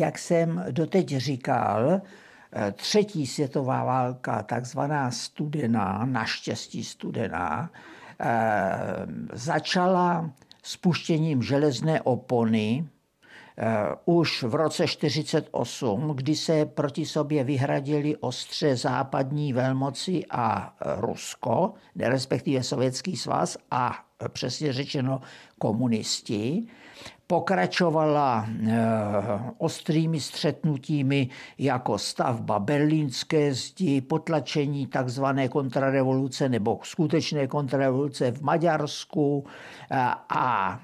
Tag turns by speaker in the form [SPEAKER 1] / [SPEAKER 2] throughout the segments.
[SPEAKER 1] jak jsem doteď říkal, eh, třetí světová válka, takzvaná studená, naštěstí studená, eh, začala spuštěním železné opony eh, už v roce 1948, kdy se proti sobě vyhradili ostře západní velmoci a Rusko, respektive Sovětský svaz a přesně řečeno komunisti pokračovala eh, ostrými střetnutími jako stavba berlínské zdi, potlačení tzv. kontrarevoluce nebo skutečné kontrarevoluce v Maďarsku eh, a eh,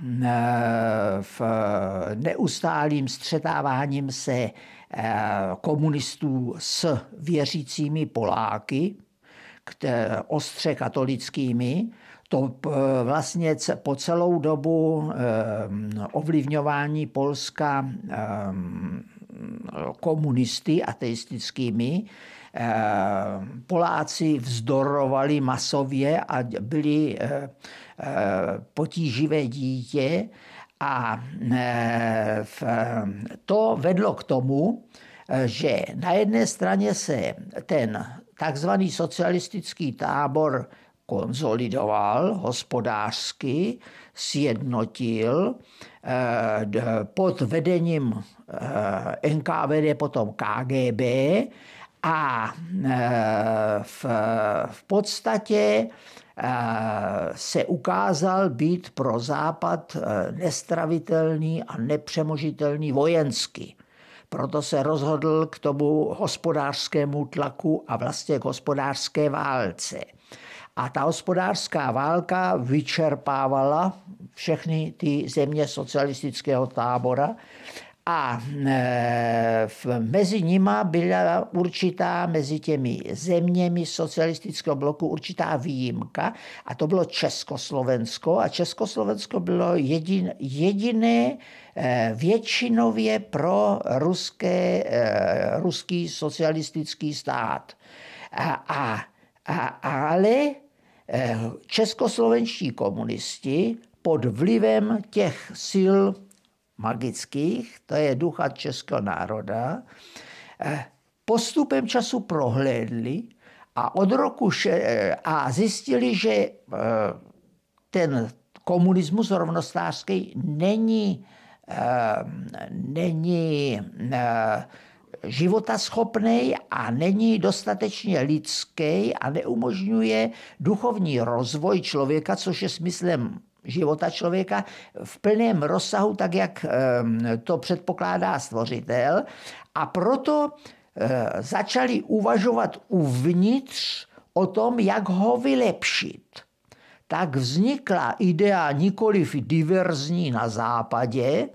[SPEAKER 1] v neustálým střetáváním se komunistů s věřícími Poláky, ostře katolickými, to eh, vlastně po celou dobu eh, ovlivňování Polska eh, komunisty ateistickými, Poláci vzdorovali masově a byli potíživé dítě a to vedlo k tomu, že na jedné straně se ten takzvaný socialistický tábor konzolidoval hospodářsky, sjednotil eh, pod vedením eh, NKVD, potom KGB a eh, v, v podstatě se ukázal být pro Západ nestravitelný a nepřemožitelný vojensky. Proto se rozhodl k tomu hospodářskému tlaku a vlastně k hospodářské válce. A ta hospodářská válka vyčerpávala všechny ty země socialistického tábora a e, mezi nima byla určitá, mezi těmi zeměmi socialistického bloku určitá výjimka a to bylo Československo a Československo bylo jedin, jediné e, většinově pro ruské, e, ruský socialistický stát. A, a, a, ale Eh, českoslovenští komunisti pod vlivem těch sil magických, to je ducha českého národa, eh, postupem času prohlédli a od roku eh, a zjistili, že ten komunismus rovnostářský není, není životaschopný a není dostatečně lidský a neumožňuje duchovní rozvoj člověka, což je smyslem života člověka v plném rozsahu, tak jak ehm, to předpokládá stvořitel. A proto eh, začali uvažovat uvnitř o tom, jak ho vylepšit. Tak vznikla idea nikoliv diverzní na západě,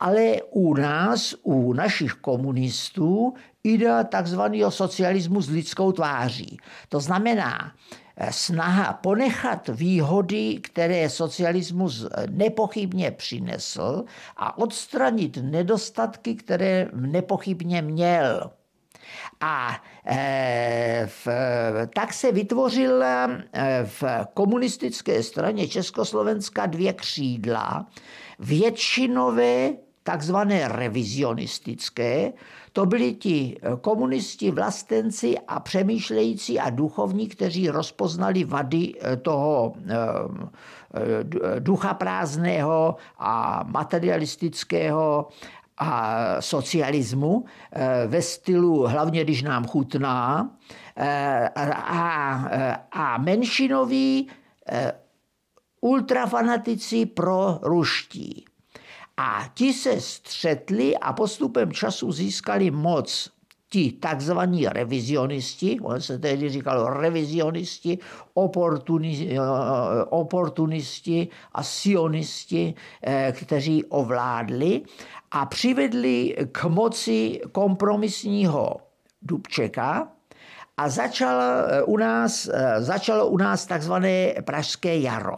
[SPEAKER 1] ale u nás, u našich komunistů, jde takzvaný socialismu s lidskou tváří. To znamená, eh, snaha ponechat výhody, které socialismus eh, nepochybně přinesl a odstranit nedostatky, které nepochybně měl. A eh, v, tak se vytvořila v komunistické straně Československa dvě křídla většinové takzvané revizionistické, to byli ti eh, komunisti, vlastenci a přemýšlející a duchovní, kteří rozpoznali vady eh, toho eh, ducha prázdného a materialistického a socialismu ve stylu hlavně, když nám chutná, a, a menšinoví ultrafanatici pro ruští. A ti se střetli a postupem času získali moc ti takzvaní revizionisti, on se tehdy říkal revizionisti, oportuni, eh, oportunisti a sionisti, eh, kteří ovládli a přivedli k moci kompromisního Dubčeka a začal eh, u nás, začalo u nás takzvané Pražské jaro.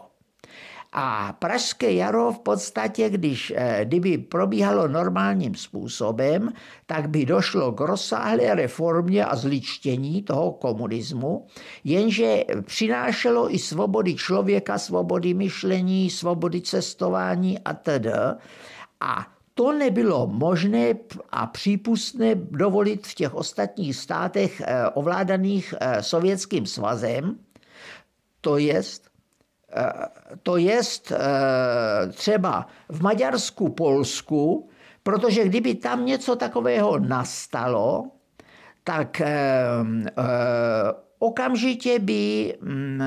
[SPEAKER 1] A Pražské jaro v podstatě, když, eh, kdyby probíhalo normálním způsobem, tak by došlo k rozsáhlé reformě a zličtění toho komunismu, jenže přinášelo i svobody člověka, svobody myšlení, svobody cestování a td. A to nebylo možné a přípustné dovolit v těch ostatních státech eh, ovládaných eh, Sovětským svazem, to jest Eh, to jest eh, třeba v Maďarsku, Polsku, protože kdyby tam něco takového nastalo, tak eh, okamžitě by, mm,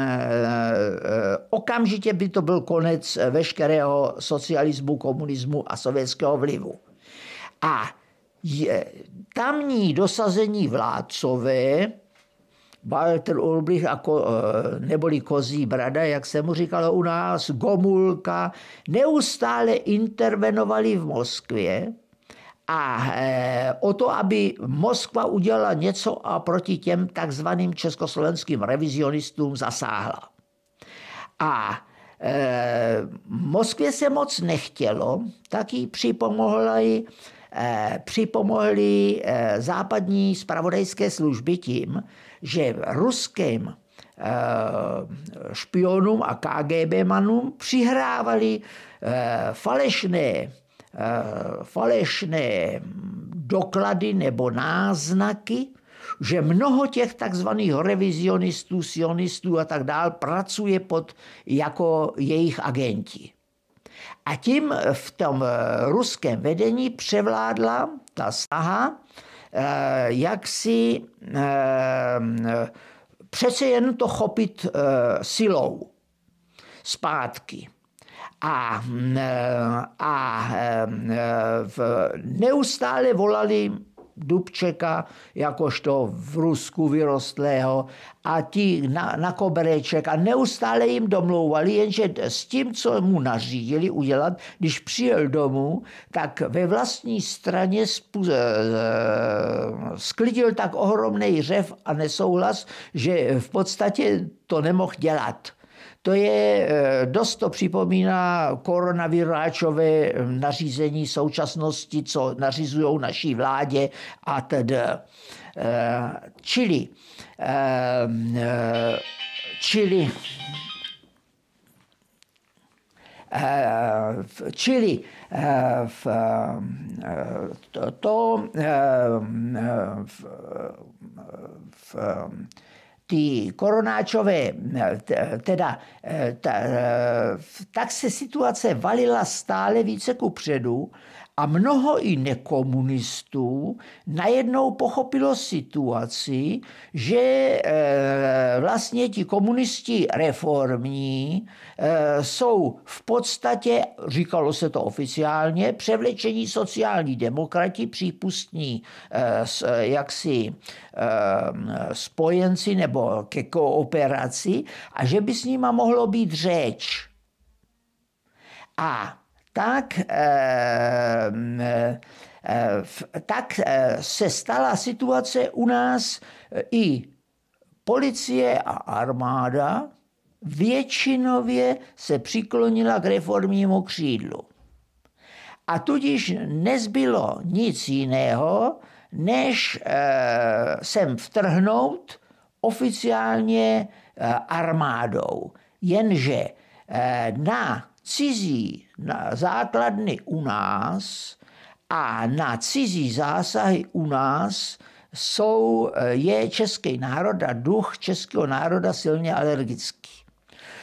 [SPEAKER 1] okamžitě by to byl konec veškerého socialismu, komunismu a sovětského vlivu. A je, tamní dosazení vládcové Walter Ulbrich, a ko, eh, neboli kozí brada, jak se mu říkalo u nás, Gomulka, neustále intervenovali v Moskvě a eh, o to, aby Moskva udělala něco a proti těm takzvaným československým revizionistům zasáhla. A eh, Moskvě se moc nechtělo, tak jí připomohla i Eh, připomohly eh, západní spravodajské služby tím, že ruským eh, špionům a KGB manům přihrávali falešné, falešné doklady nebo náznaky, že mnoho těch takzvaných revizionistů, sionistů a tak dál pracuje pod jako jejich agenti. A tím v tom eh, ruském vedení převládla ta snaha, eh, jak si eh, přece jen to chopit silou zpátky. A, a, a v, neustále volali Dubčeka, jakožto v Rusku vyrostlého a ti na, na kobereček a neustále jim domlouvali, jenže s tím, co mu nařídili udělat, když přijel domů, tak ve vlastní straně spu, eh, sklidil tak ohromný řev a nesouhlas, že v podstatě to nemohl dělat to je, eh, dost to připomíná koronaviráčové hm, nařízení současnosti, co nařizují naší vládě a tedy. Eh, čili, eh, čili, Čili v, to, to hm, v, v, v, v ty koronáčové, eh, teda eh, ta, eh, tak se situace valila stále více ku předu a mnoho i nekomunistů najednou pochopilo situaci, že eh, vlastně ti komunisti reformní eh, jsou v podstatě, říkalo se to oficiálně, převlečení sociální demokrati, přípustní eh, jaksi spojenci nebo ke kooperaci a že by s nima mohlo být řeč. A tak, eh, eh, eh, tak se stala situace u nás i policie a armáda většinově se přiklonila k reformnímu křídlu. A tudíž nezbylo nic jiného, než sem vtrhnout oficiálně armádou. Jenže na cizí na základny u nás a na cizí zásahy u nás jsou, je český národ a duch českého národa silně alergický.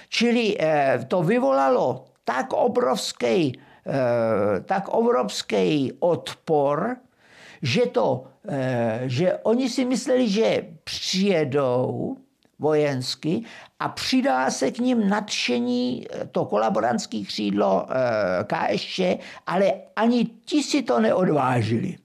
[SPEAKER 1] Čili eh, to vyvolalo tak obrovský, eh, tak obrovský odpor, že, to, eh, že oni si mysleli, že přijedou vojensky a přidá se k ním nadšení eh, to kolaborantské křídlo eh, KSČ, ale ani ti si to neodvážili.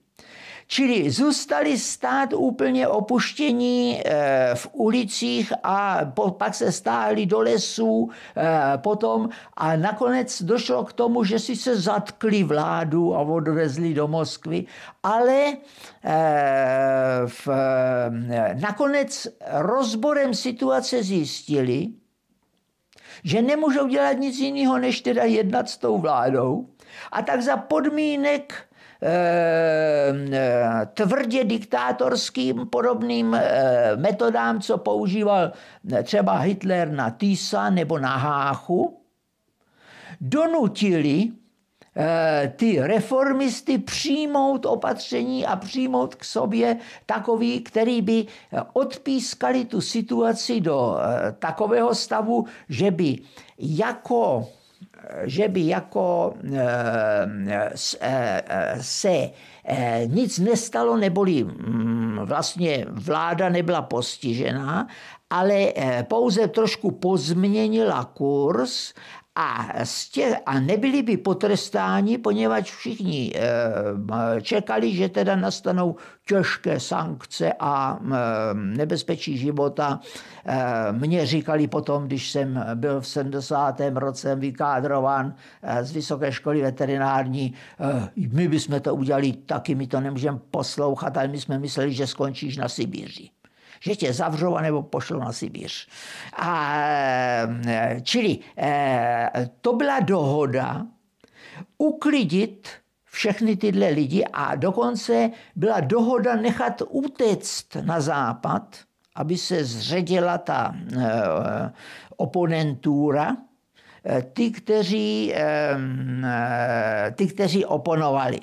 [SPEAKER 1] Čili zůstali stát úplně opuštění eh, v ulicích a pak se stáhli do lesů eh, potom a nakonec došlo k tomu, že si se zatkli vládu a odvezli do Moskvy, ale eh, v, nakonec rozborem situace zjistili, že nemůžou dělat nic jiného, než teda jednat s tou vládou. A tak za podmínek Eh, tvrdě diktátorským podobným eh, metodám, co používal eh, třeba Hitler na Týsa nebo na Háchu, donutili ty reformisty přijmout opatření a přijmout k sobě takový, který by odpískali tu situaci do takového stavu, že by jako že by jako eh, eh, se eh, nic nestalo, neboli mm, vlastně vláda nebyla postižená, ale pouze trošku pozměnila kurz a, stě, a nebyli by potrestáni, poněvadž všichni eh, čekali, že teda nastanou těžké sankce a nebezpečí života. Eh, mně říkali potom, když jsem byl v 70. roce vykádrován eh, z Vysoké školy veterinární, my bychom to udělali taky, my to nemůžeme poslouchat, ale my jsme mysleli, že skončíš na Sibíři že tě zavřou nebo pošlou na Sibíř. A, e, čili e, to byla dohoda uklidit všechny tyhle lidi a dokonce byla dohoda nechat utéct na západ, aby se zředila ta e, oponentura, ty, kteří, ty, kteří oponovali.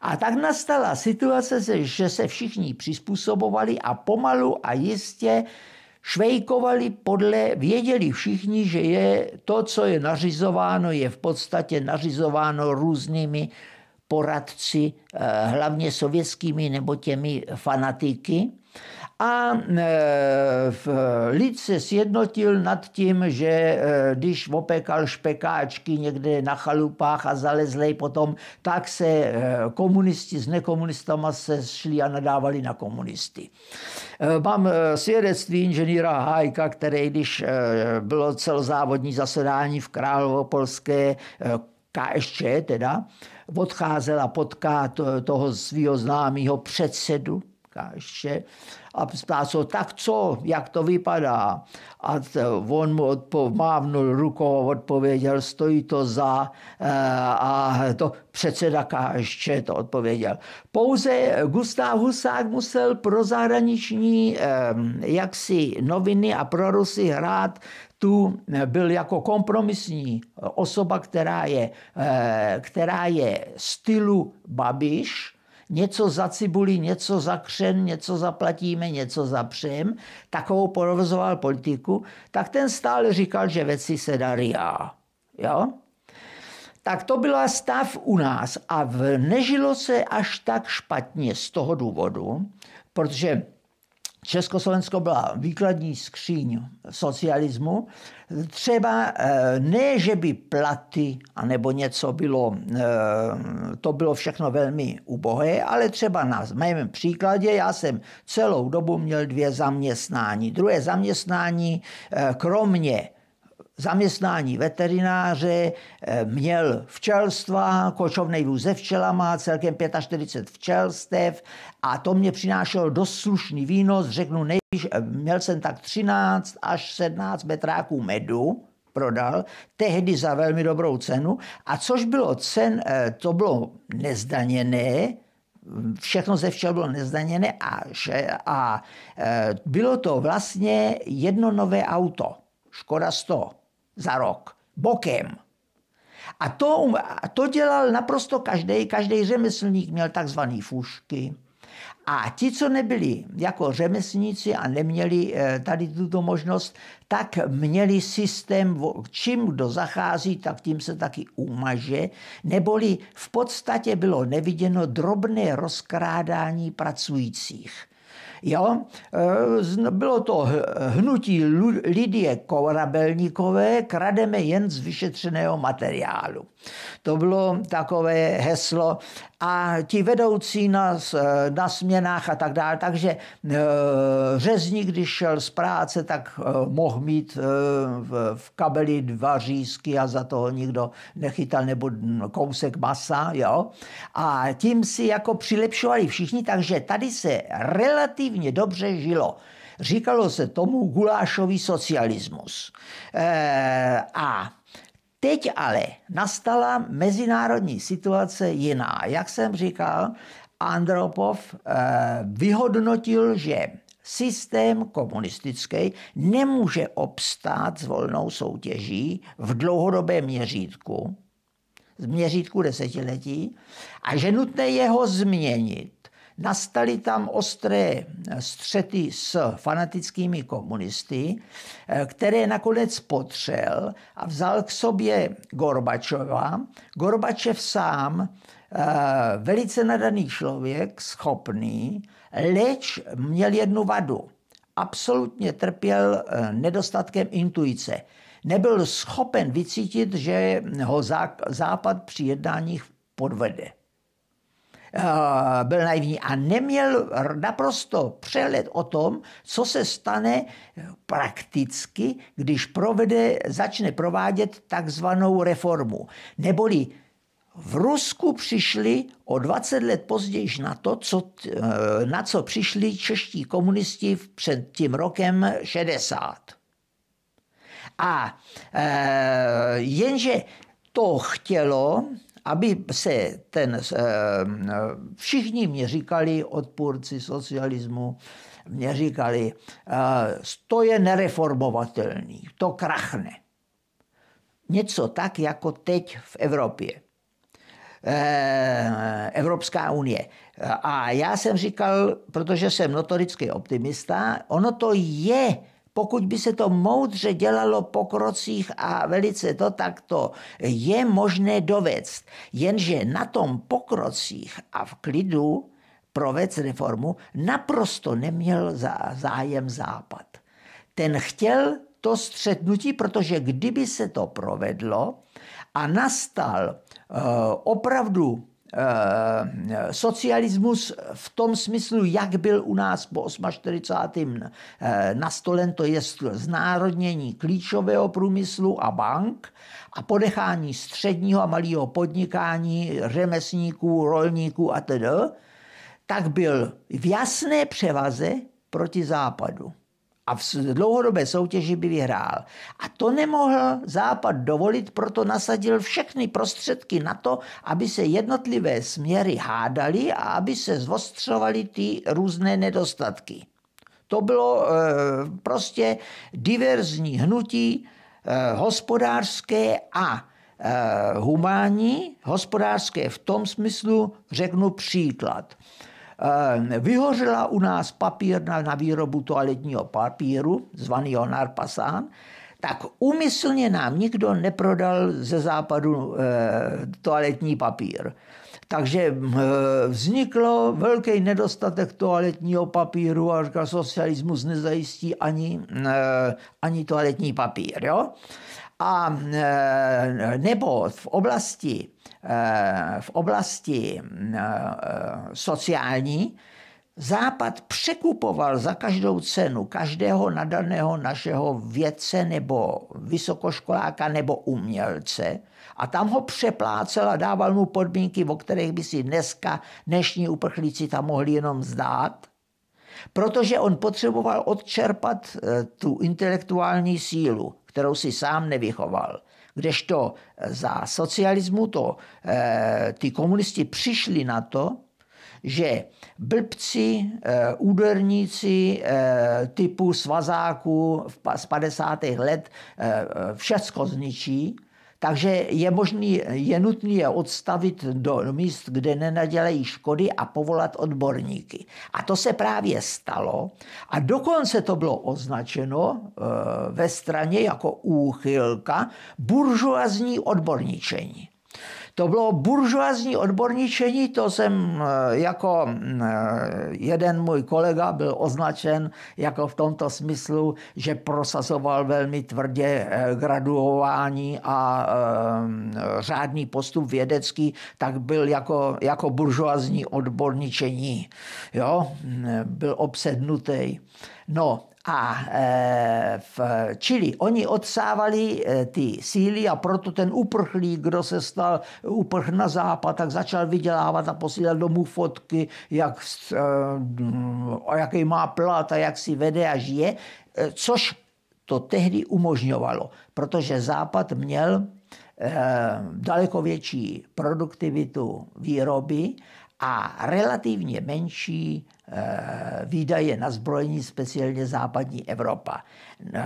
[SPEAKER 1] A tak nastala situace, že se všichni přizpůsobovali a pomalu a jistě švejkovali podle, věděli všichni, že je to, co je nařizováno, je v podstatě nařizováno různými poradci, eh, hlavně sovětskými nebo těmi fanatiky a e, e, lid se sjednotil nad tím, že e, když opekal špekáčky někde na chalupách a zalezlej potom, tak se komunisti s nekomunistama se šli a nadávali na komunisty. Mám svědectví inženýra Hajka, který, když bylo celozávodní zasedání v Královopolské KSČ teda, odcházel a potká toho svého známého předsedu KSČ, a ptá se, tak co, jak to vypadá? A on mu odpo- mávnul rukou odpověděl, stojí to za eh, a to předseda KSČ to odpověděl. Pouze Gustav Husák musel pro zahraniční eh, jaksi noviny a pro Rusy hrát tu byl jako kompromisní osoba, která je, eh, která je stylu Babiš, něco za cibuli, něco za křen, něco zaplatíme, něco přem, takovou provozoval politiku, tak ten stále říkal, že věci se darí. Jo? Tak to byl stav u nás a v nežilo se až tak špatně z toho důvodu, protože Československo byla výkladní skříň socialismu. Třeba eh, ne, že by platy anebo něco bylo, eh, to bylo všechno velmi ubohé, ale třeba na mém příkladě já jsem celou dobu měl dvě zaměstnání. Druhé zaměstnání eh, kromě zaměstnání veterináře, eh, měl včelstva, kočovný vůz ze včelama, celkem 45 včelstev a to mě přinášelo dost slušný výnos, řeknu nejvíc, eh, měl jsem tak 13 až 17 metráků medu, prodal, tehdy za velmi dobrou cenu a což bylo cen, eh, to bylo nezdaněné, všechno ze včel bylo nezdaněné a, a bylo to vlastně jedno nové auto, Škoda toho za rok. Bokem. A to, a to dělal naprosto každý, každý řemeslník měl takzvané fušky. A ti, co nebyli jako řemeslníci a neměli eh, tady tuto možnost, tak měli systém, čím kdo zachází, tak tím se taky umaže, neboli v podstatě bylo neviděno drobné rozkrádání pracujících. Jo? E, bylo to hnutí Lidie Korabelníkové, krademe jen z vyšetřeného materiálu. To bylo takové heslo. A ti vedoucí na, eh, na směnách a tak dále. Takže eh, řezník, když šel z práce, tak eh, mohl mít v, v kabeli dva řízky a za toho nikdo nechytal, nebo kousek masa. Jo? A tím si jako přilepšovali všichni, takže tady se relativně dobře žilo. Říkalo se tomu gulášový socialismus. E, a Teď ale nastala mezinárodní situace jiná. Jak jsem říkal, Andropov eh, vyhodnotil, že systém komunistický nemůže obstát s volnou soutěží v dlouhodobém měřítku, z měřítku desetiletí, a že nutné je ho změnit. Nastaly tam ostré střety s fanatickými komunisty, eh, které nakonec potřel a vzal k sobě Gorbačova. Gorbačev sám, eh, velice nadaný člověk, schopný, leč měl jednu vadu. Absolutně trpěl eh, nedostatkem intuice. Nebyl schopen vycítit, že ho Západ při jednáních podvede. Eh, byl naivní a neměl naprosto přehled o tom, co se stane eh, prakticky, když provede, začne provádět takzvanou reformu. Neboli v Rusku přišli o 20 let později na to, co, eh, na co přišli čeští komunisti před tím rokem 60. A jenže to chtělo aby se ten, eh, všichni mě říkali odpůrci socialismu, mě říkali, eh, to je nereformovatelný, to krachne. Něco tak, jako teď v Evropě. Eh, Evropská unie. A já jsem říkal, protože jsem notorický optimista, ono to je pokud by se to moudře dělalo po krocích a velice to takto je možné dovést, jenže na tom pokrocích a v klidu provést reformu naprosto neměl zájem Západ. Ten chtěl to střetnutí, protože kdyby se to provedlo a nastal eh, opravdu Eh, eh, socialismus v tom smyslu, jak byl u nás po 48. Eh, nastolen, to je znárodnění klíčového průmyslu a bank a ponechání středního a malého podnikání, řemeslníků, rolníků a tak byl v jasné převaze proti západu a v dlouhodobé soutěži by vyhrál. A to nemohl Západ dovolit, proto nasadil všechny prostředky na to, aby se jednotlivé směry hádaly a aby se zvostřovaly ty různé nedostatky. To bylo e, prostě diverzní hnutí e, hospodářské a e, humánní, hospodářské v tom smyslu řeknu příklad. Eh, vyhořela u nás papírna na výrobu toaletního papíru, Honar Pasán, tak úmyslně nám nikdo neprodal ze západu eh, toaletní papír. Takže eh, vzniklo velký nedostatek toaletního papíru a říkal, socialismus nezajistí ani, ani toaletní papír. Jo? A nebo v oblasti v oblasti eh, eh, sociální Západ překupoval za každou cenu každého nadaného našeho vědce nebo vysokoškoláka nebo umělce a tam ho přeplácel a dával mu podmínky, o kterých by si dneska dnešní uprchlíci tam mohli jenom zdát, protože on potřeboval odčerpat eh, tu intelektuální sílu, kterou si sám nevychoval. Kdežto eh, za socialismu to eh, ty komunisti přišli na to, že blbci, eh, úderníci typu svazáků z 50. let všecko zničí, takže je možný, je nutný je odstavit do míst, kde nenadělejí škody a povolat odborníky. A to se právě stalo a dokonce to bylo označeno e, ve straně jako úchylka buržoazní odborníčení. To bylo buržoazní odborníčení. to jsem eh, jako mm, eh, jeden můj kolega byl označen jako v tomto smyslu, že prosazoval velmi tvrdě eh, graduování a řádný postup vědecký, tak byl jako, jako buržoazní odborníčení. Jo? Byl obsednutý. No a e, v Čili oni odsávali e, ty síly a proto ten uprchlík, kdo se stal uprch na západ, tak začal vydělávat a posílal domů fotky, jak, e, o jaký má plat a jak si vede a žije, což to tehdy umožňovalo, protože západ měl daleko větší produktivitu výroby a relativně menší eh, výdaje na zbrojení, speciálně západní Evropa.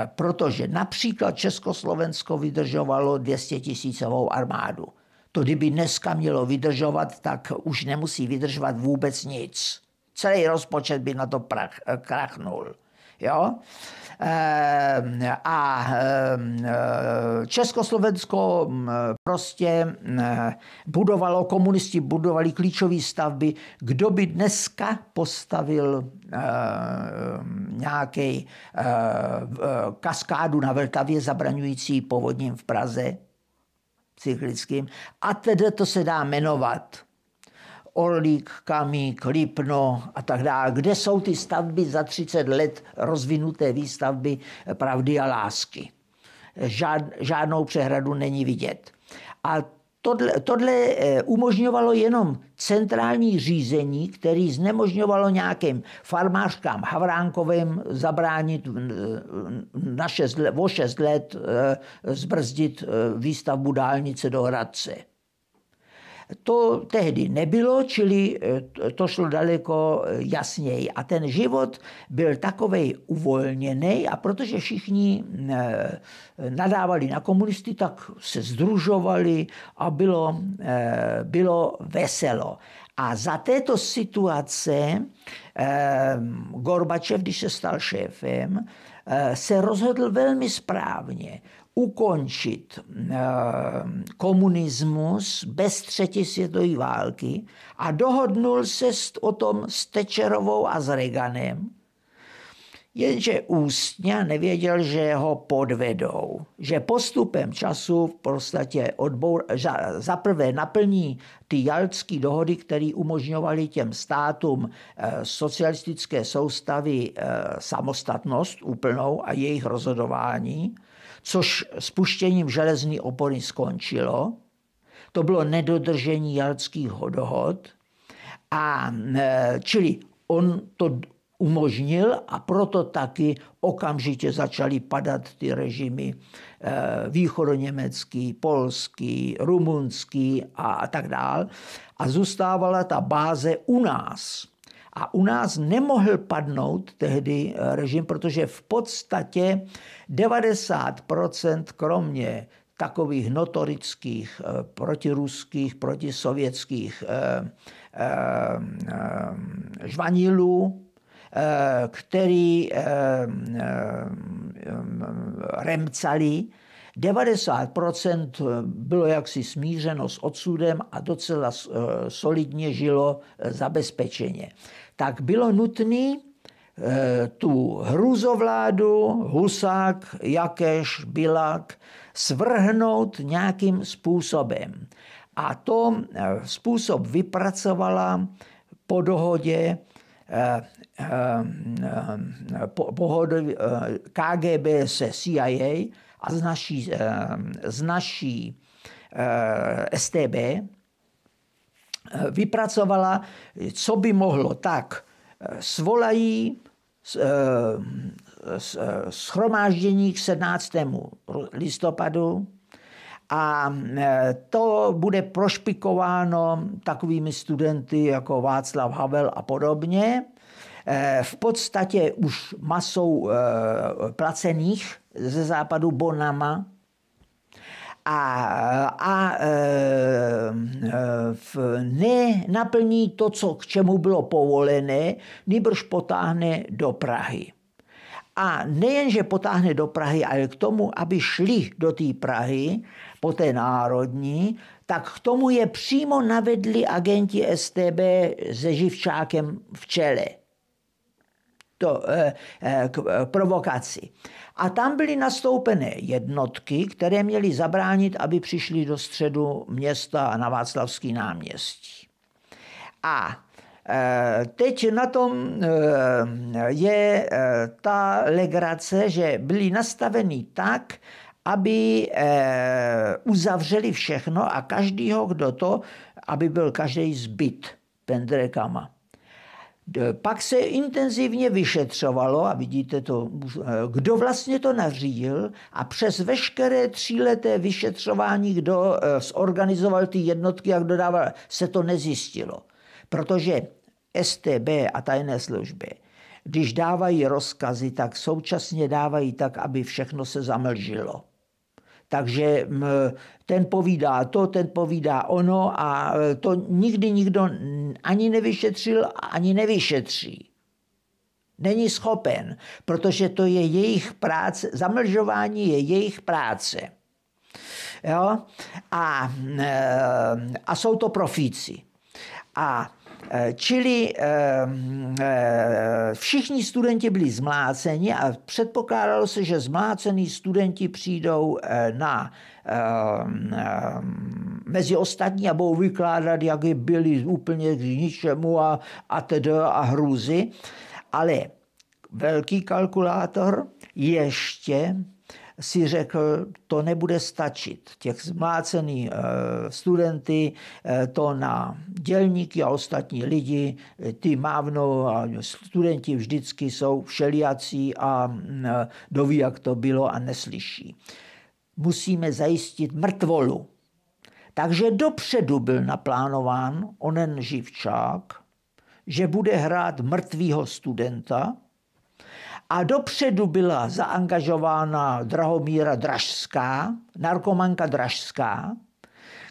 [SPEAKER 1] Protože například Československo vydržovalo 200 tisícovou armádu. To kdyby dneska mělo vydržovat, tak už nemusí vydržovat vůbec nic. Celý rozpočet by na to prach, eh, krachnul. Jo? Ehm, a ehm, eh, Československo mm, prostě mm, budovalo, komunisti budovali klíčové stavby. Kdo by dneska postavil ehm, nějaký eh, eh, kaskádu na Vltavě zabraňující povodním v Praze cyklickým? A tedy to se dá jmenovat Orlík, Kamík, Lipno a tak dále. Kde jsou ty stavby za 30 let rozvinuté výstavby pravdy a lásky? Žád, žádnou přehradu není vidět. A tohle, tohle eh, umožňovalo jenom centrální řízení, který znemožňovalo nějakým farmářkám Havránkovým zabránit eh, na šest, o šest let eh, zbrzdit výstavbu dálnice do Hradce. To tehdy nebylo, čili eh, to šlo daleko eh, jasněji. A ten život byl takový uvolněný a protože všichni eh, nadávali na komunisty, tak se združovali a bylo, bylo veselo. A za této situace Gorbačev, když se stal šéfem, se rozhodl velmi správně ukončit eh, komunismus bez třetí světové války a dohodnul se o tom s Tečerovou a s Reaganem, jenže ústně nevěděl, že ho podvedou, že postupem času v podstatě odbour, za zaprvé naplní ty jaltské dohody, které umožňovaly těm státům eh, socialistické soustavy eh, samostatnost úplnou a jejich rozhodování, což spuštěním železné opory skončilo. To bylo nedodržení jalských dohod. A e, čili on to umožnil a proto taky okamžitě začaly padat ty režimy e, východoněmecký, polský, rumunský a, a tak dál. A zůstávala ta báze u nás. A u nás nemohl padnout tehdy eh, režim, protože v podstatě 90% kromě takových notorických eh, protiruských, protisovětských eh, žvanilů, který remcali, 90% bylo jaksi smířeno s odsudem a docela solidně žilo zabezpečeně tak bylo nutné eh, tu hruzovládu, Husák, Jakeš, Bilak svrhnout nějakým způsobem. A to eh, způsob vypracovala po dohodě eh, KGB se CIA a z naší, z naší STB, vypracovala, co by mohlo. Tak eh, svolají schromáždění eh, eh, k 17. listopadu a to bude prošpikováno takovými studenty jako Václav Havel a podobně. V podstatě už masou placených ze západu Bonama, a, a e, e, naplní to, co k čemu bylo povolené, nebož potáhne do Prahy. A nejenže potáhne do Prahy, ale k tomu, aby šli do té Prahy, po té národní, tak k tomu je přímo navedli agenti STB se Živčákem v čele. To, e, e k provokaci. A tam byly nastoupené jednotky, které měly zabránit, aby přišli do středu města a na Václavský náměstí. A e, Teď na tom e, je e, ta legrace, že byly nastaveny tak, aby uzavřeli všechno a každýho, kdo to, aby byl každý zbyt pendrekama. Pak se intenzivně vyšetřovalo, a vidíte to, eh, kdo vlastně to nařídil, a přes veškeré tříleté vyšetřování, kdo eh, zorganizoval ty jednotky a kdo dával, se to nezjistilo. Protože STB a tajné služby, když dávají rozkazy, tak současně dávají tak, aby všechno se zamlžilo. Takže ten povídá to, ten povídá ono a e, to nikdy nikdo ani nevyšetřil, ani nevyšetří. Není schopen, protože to je jejich práce, zamlžování je jejich práce. Jo? A, e, a jsou to profíci. A Eh, čili eh, eh, všichni studenti byli zmláceni a předpokládalo se, že zmlácení studenti přijdou na mezi ostatní a budou vykládat, jak byli úplně k ničemu a, a tedy a hrůzy. Ale velký kalkulátor ještě si řekl, to nebude stačit. Těch zmlácených eh, studenty, eh, to na dělníky a ostatní lidi, ty mávnou a studenti vždycky jsou všelijací a mm, eh, doví, jak to bylo a neslyší. Musíme zajistit mrtvolu. Takže dopředu byl naplánován onen živčák, že bude hrát mrtvýho studenta, a dopředu byla zaangažována Drahomíra Dražská, narkomanka Dražská,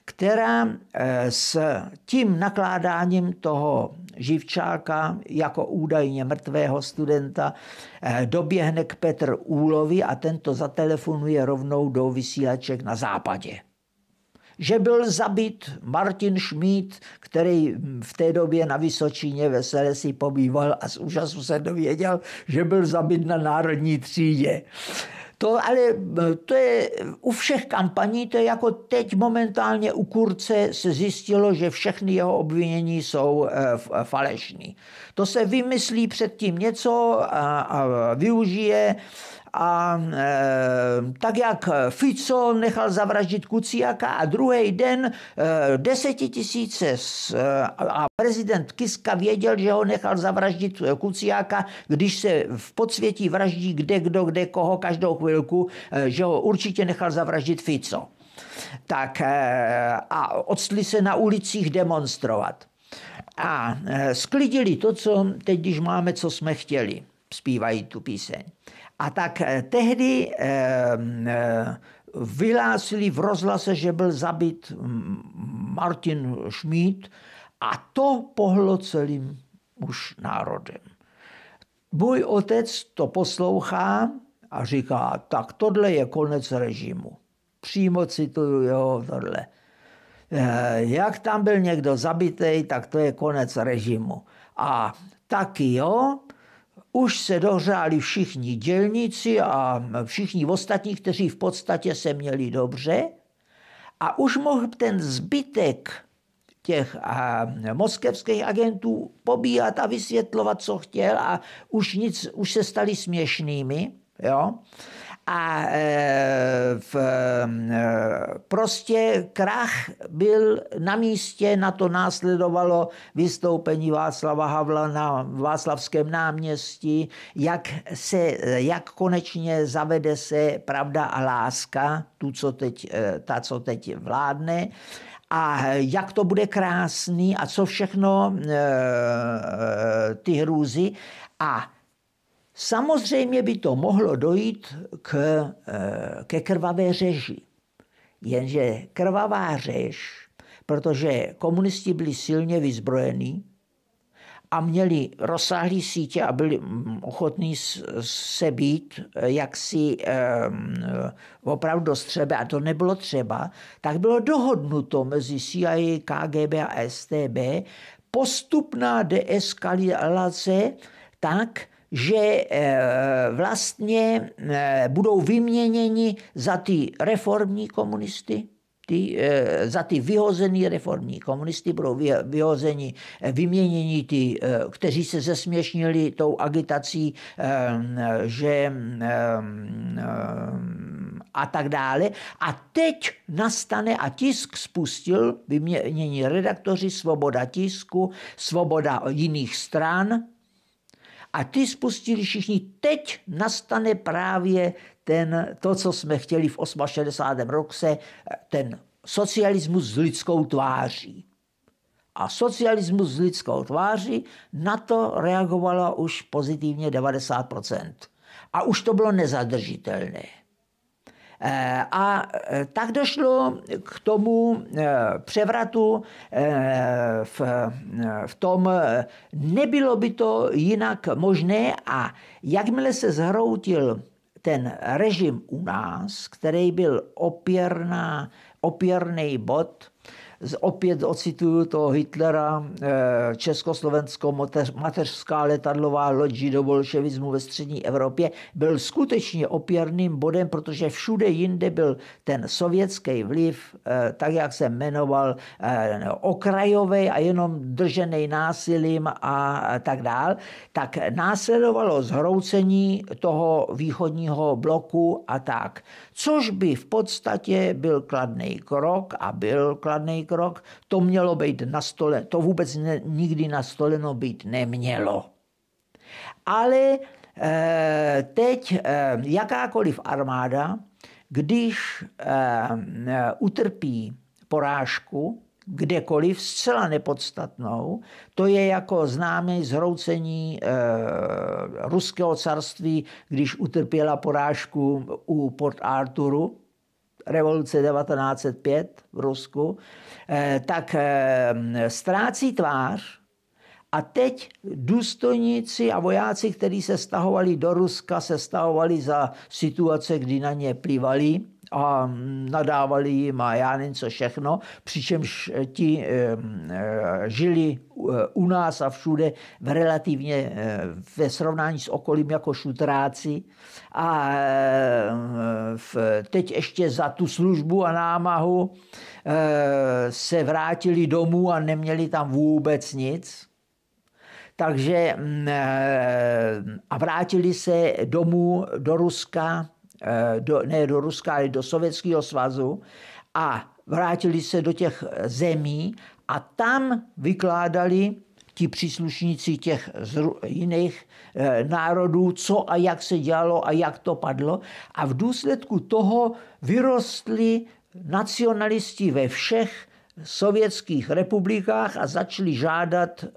[SPEAKER 1] která eh, s tím nakládáním toho živčáka jako údajně mrtvého studenta eh, doběhne k Petr Úlovi a tento zatelefonuje rovnou do vysílaček na západě že byl zabit Martin Schmidt, který v té době na Vysočíně veselé si pobýval a z úžasu se dověděl, že byl zabit na národní třídě. To ale to je u všech kampaní, to je jako teď momentálně u Kurce se zjistilo, že všechny jeho obvinění jsou eh, falešní. To se vymyslí předtím něco a, a využije a e, tak jak Fico nechal zavraždit Kuciaka a druhý den e, eh, desetitisíce s, eh, a prezident Kiska věděl, že ho nechal zavraždit Kuciaka, když se v podsvětí vraždí kde kdo, kde koho, každou chvilku, e, že ho určitě nechal zavraždit Fico. Tak e, a odstli se na ulicích demonstrovat. A sklidili to, co teď, když máme, co jsme chtěli. Zpívají tu píseň. A tak eh, tehdy eh, eh, vyhlásili v rozhlase, že byl zabit Martin Schmidt a to pohlo celým už národem. Můj otec to poslouchá a říká, tak tohle je konec režimu. Přímo cituju jeho tohle. Jak tam byl někdo zabitej, tak to je konec režimu. A taky jo, už se dohřáli všichni dělníci a všichni ostatní, kteří v podstatě se měli dobře a už mohl ten zbytek těch a, moskevských agentů pobíhat a vysvětlovat, co chtěl a už nic, už se stali směšnými, jo. A e, v, e, prostě krach byl na místě, na to následovalo vystoupení Václava Havla na Václavském náměstí, jak, se, jak konečně zavede se pravda a láska, tu, co teď, e, ta, co teď vládne, a jak to bude krásný a co všechno ty hrůzy. A Samozřejmě by to mohlo dojít k, eh, ke krvavé řeži. Jenže krvavá řež, protože komunisti byli silně vyzbrojení a měli rozsáhlé sítě a byli mm, ochotní se být eh, jaksi eh, opravdu do střebe, a to nebylo třeba, tak bylo dohodnuto mezi CIA, KGB a STB postupná deeskalace tak, že eh, vlastně eh, budou vyměněni za ty reformní komunisty, ty, eh, za ty vyhozený reformní komunisty budou vyhozeni, vyměněni ty, kteří se zesměšnili tou agitací, že a tak dále. A teď nastane a tisk spustil vyměnění redaktoři Svoboda tisku, Svoboda jiných stran, a ty spustili všichni, teď nastane právě ten, to, co jsme chtěli v 68. roce, ten socialismus s lidskou tváří. A socialismus s lidskou tváří, na to reagovalo už pozitivně 90%. A už to bylo nezadržitelné. Eh, a eh, tak došlo k tomu eh, převratu v, v tom, nebylo by to jinak možné a jakmile se zhroutil ten režim u nás, který byl opěrná, opěrný bod, opět ocituju toho Hitlera, eh, československo mateřská letadlová loď do bolševismu ve střední Evropě, byl skutečně opěrným bodem, protože všude jinde byl ten sovětský vliv, eh, tak jak se jmenoval, eh, okrajový a jenom držený násilím a tak dál, tak následovalo zhroucení toho východního bloku a tak, což by v podstatě byl kladný krok a byl kladný krok krok, to mělo být na stole, to vůbec ne, nikdy nastoleno být nemělo. Ale e, teď e, jakákoliv armáda, když e, utrpí porážku, kdekoliv zcela nepodstatnou. To je jako známé zhroucení e, ruského carství, když utrpěla porážku u Port Arturu, revoluce 1905 v Rusku. Eh, tak eh, ztrácí tvář a teď důstojníci a vojáci, kteří se stahovali do Ruska, se stahovali za situace, kdy na ně plivali a mm, nadávali jim a já nevím co všechno, přičemž eh, ti mm, žili u nás a všude v relativně ve srovnání s okolím jako šutráci a teď ještě za tu službu a námahu Eh, se vrátili domů a neměli tam vůbec nic. Takže mm, eh, a vrátili se domů do Ruska, eh, do, ne do Ruska, ale do Sovětského svazu a vrátili se do těch zemí a tam vykládali ti příslušníci těch jiných národů, co a jak se dělalo a jak to padlo. A v důsledku toho vyrostly nacionalisti ve všech sovětských republikách a začali žádat e,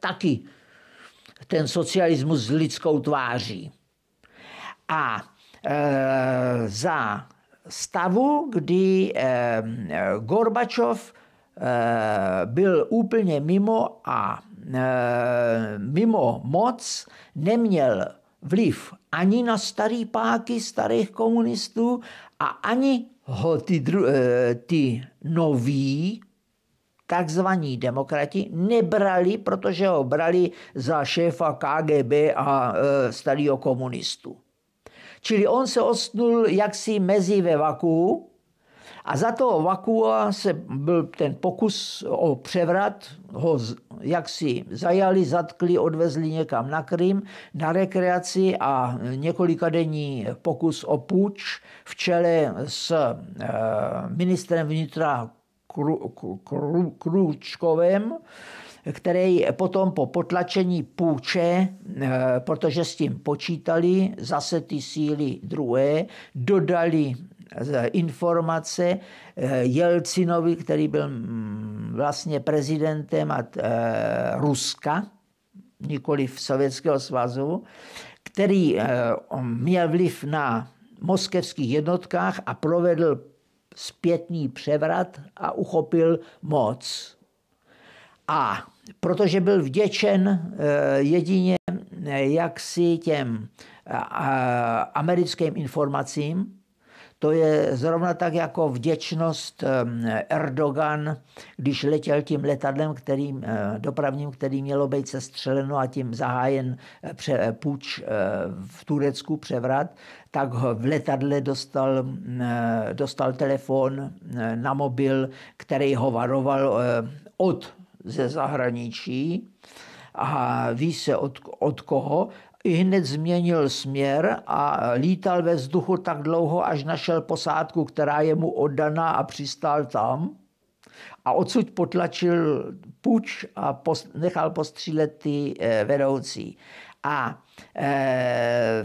[SPEAKER 1] taky ten socialismus s lidskou tváří. A e, za stavu, kdy e, Gorbačov e, byl úplně mimo a e, mimo moc, neměl vliv ani na starý páky starých komunistů a ani ho ty, dru, eh, ty noví takzvaní demokrati nebrali, protože ho brali za šéfa KGB a eh, starého komunistu. Čili on se ostnul jaksi mezi ve vakuu, a za toho Vakua se byl ten pokus o převrat, ho jaksi zajali, zatkli, odvezli někam na Krym, na rekreaci a několikadenní pokus o půjč v čele s eh, ministrem vnitra Kručkovem, který potom po potlačení půče, eh, protože s tím počítali zase ty síly druhé, dodali informace eh, Jelcinovi, který byl mm, vlastně prezidentem eh, Ruska, nikoli v Sovětského svazu, který eh, měl vliv na moskevských jednotkách a provedl zpětný převrat a uchopil moc. A protože byl vděčen jedině jaksi těm americkým informacím, to je zrovna tak jako vděčnost Erdogan, když letěl tím letadlem kterým, eh, dopravním, který mělo být sestřeleno a tím zahájen eh, pře, eh, půjč v Turecku převrat, tak ho v letadle dostal, mm, dostal telefon na mobil, který ho varoval od ze zahraničí a ví se od, od koho i hned změnil směr a lítal ve vzduchu tak dlouho, až našel posádku, která je mu oddaná a přistál tam. A odsud potlačil puč a post, nechal postřílet ty eh, vedoucí. A eh,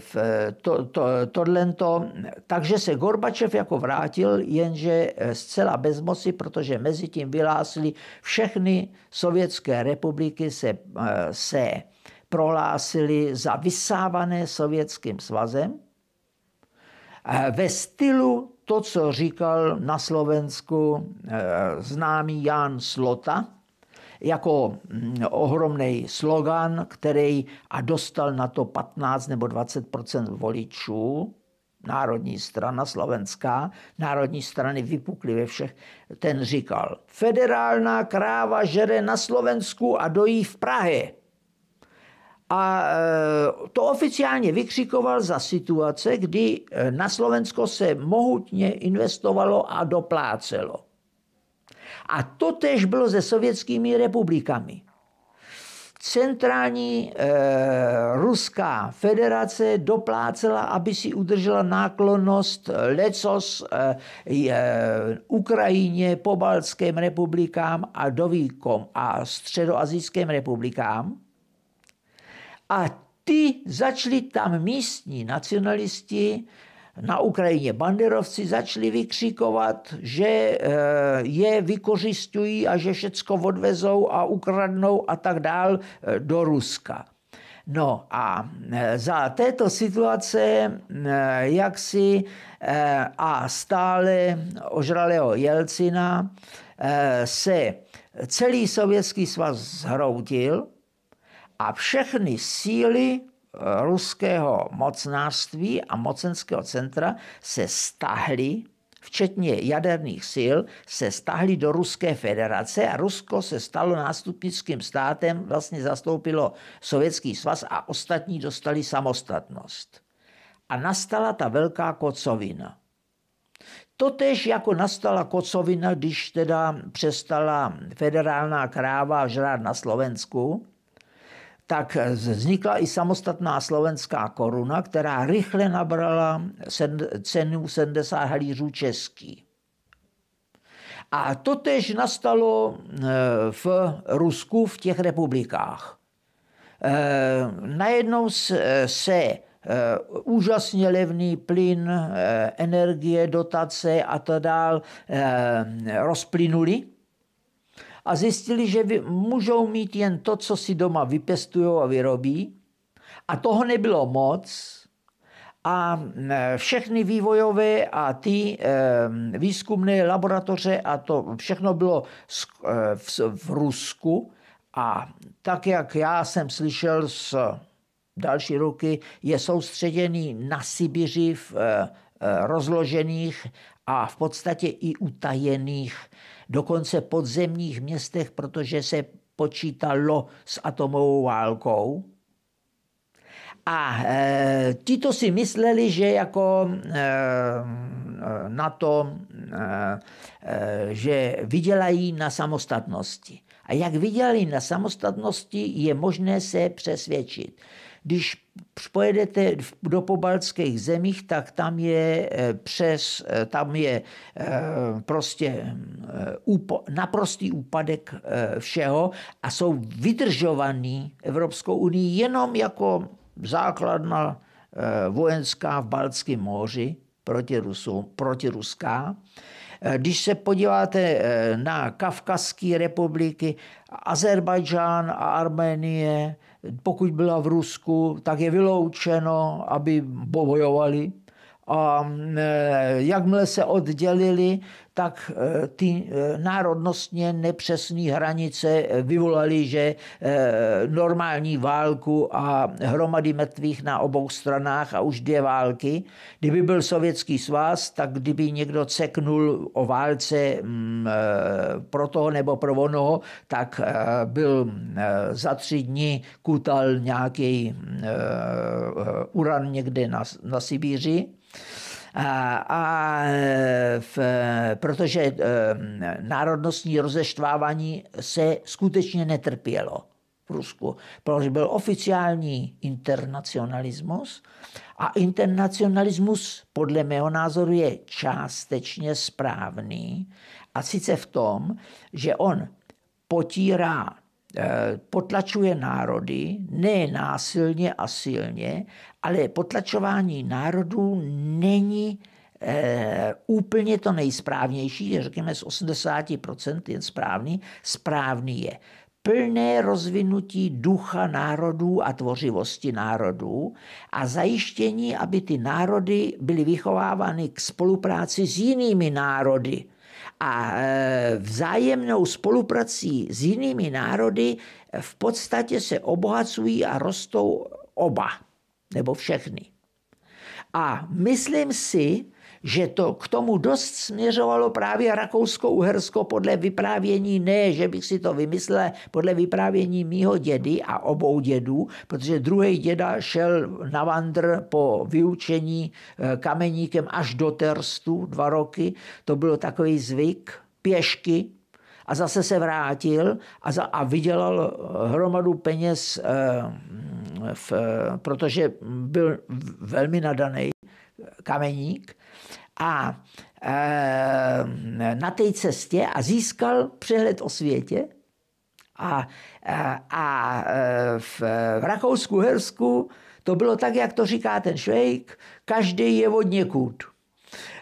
[SPEAKER 1] to, to, tohle to, takže se Gorbačev jako vrátil, jenže eh, zcela bez moci, protože mezi tím vylásli všechny sovětské republiky se, eh, se prohlásili za vysávané sovětským svazem eh, ve stylu to, co říkal na Slovensku eh, známý Jan Slota, jako mm, ohromný slogan, který a dostal na to 15 nebo 20 voličů, Národní strana slovenská, národní strany vypukly ve všech, ten říkal, federální kráva žere na Slovensku a dojí v Prahe. A eh, to oficiálně vykřikoval za situace, kdy eh, na Slovensko se mohutně investovalo a doplácelo. A to tež bylo se sovětskými republikami. Centrální e, Ruská federace doplácela, aby si udržela náklonnost lecos e, e, Ukrajině, pobaltským republikám a dovíkom a středoazijským republikám. A ty začali tam místní nacionalisti, na Ukrajině banderovci začali vykřikovat, že eh, je vykořistují a že všecko odvezou a ukradnou a tak dál eh, do Ruska. No a eh, za této situace, jak si a stále ožralého Jelcina, se celý Sovětský svaz zhroutil – a všechny síly eh, ruského mocnářství a mocenského centra se stahly, včetně jaderných sil, se stahly do Ruské federace a Rusko se stalo nástupnickým státem, vlastně zastoupilo Sovětský svaz a ostatní dostali samostatnost. A nastala ta velká kocovina. Totež jako nastala kocovina, když teda přestala federální kráva žrát na Slovensku, tak eh, vznikla i samostatná slovenská koruna, která rychle nabrala cenu 70 halířů český. A to tež nastalo eh, v Rusku, v těch republikách. Eh, najednou se úžasně levný plyn, energie, dotace a to dál rozplynuli a zjistili, že můžou mít jen to, co si doma vypěstují a vyrobí. A toho nebylo moc. A mm, e, všechny vývojové a ty e, výzkumné laboratoře a to všechno bylo e, v Rusku. A tak, jak já jsem slyšel z další ruky, je soustředěný na Sibiři v rozložených a v podstatě i utajených dokonce podzemních městech, protože se počítalo s atomovou válkou. A e, eh, ti to si mysleli, že jako e, eh, na to, e, eh, že vydělají na samostatnosti. A jak vydělali na samostatnosti, je možné se přesvědčit. Když pojedete do pobaltských zemích, tak tam je eh, přes, eh, tam je eh, prostě naprostý úpadek všeho a jsou vydržovaný Evropskou unii jenom jako základna vojenská v Baltském moři proti, Rusu, proti Ruská. Když se podíváte na Kavkazské republiky, Azerbajdžán a Arménie, pokud byla v Rusku, tak je vyloučeno, aby bojovali. A e, jakmile se oddělili, tak eh, ty eh, národnostně nepřesné hranice vyvolaly, že eh, normální válku a hromady mrtvých na obou stranách a už dvě války. Kdyby byl sovětský svaz, tak kdyby někdo ceknul o válce mm, pro toho nebo pro onoho, tak byl za tři dny kutal nějaký uran někde na, na Sibíři a, a v, protože eh, národnostní rozeštvávání se skutečně netrpělo v Rusku, protože byl oficiální internacionalismus a internacionalismus podle mého názoru je částečně správný a sice v tom, že on potírá eh, potlačuje národy, ne násilně a silně, ale potlačování národů není e, úplně to nejsprávnější, řekněme z 80% jen správný, správný je plné rozvinutí ducha národů a tvořivosti národů a zajištění, aby ty národy byly vychovávány k spolupráci s jinými národy. A eh, vzájemnou spoluprací s jinými národy v podstatě se obohacují a rostou oba nebo všechny. A myslím si, že to k tomu dost směřovalo právě Rakousko-Uhersko podle vyprávění, ne, že bych si to vymyslel, podle vyprávění mýho dědy a obou dědů, protože druhý děda šel na vandr po vyučení eh, kameníkem až do Terstu dva roky, to byl takový zvyk, pěšky, a zase se vrátil a, za, a vydělal eh, hromadu peněz, eh, v, protože byl velmi nadaný kameník a eh, na té cestě a získal přehled o světě a, a, a v, v Rakousku-Hersku to bylo tak, jak to říká ten švejk, každý je od někud.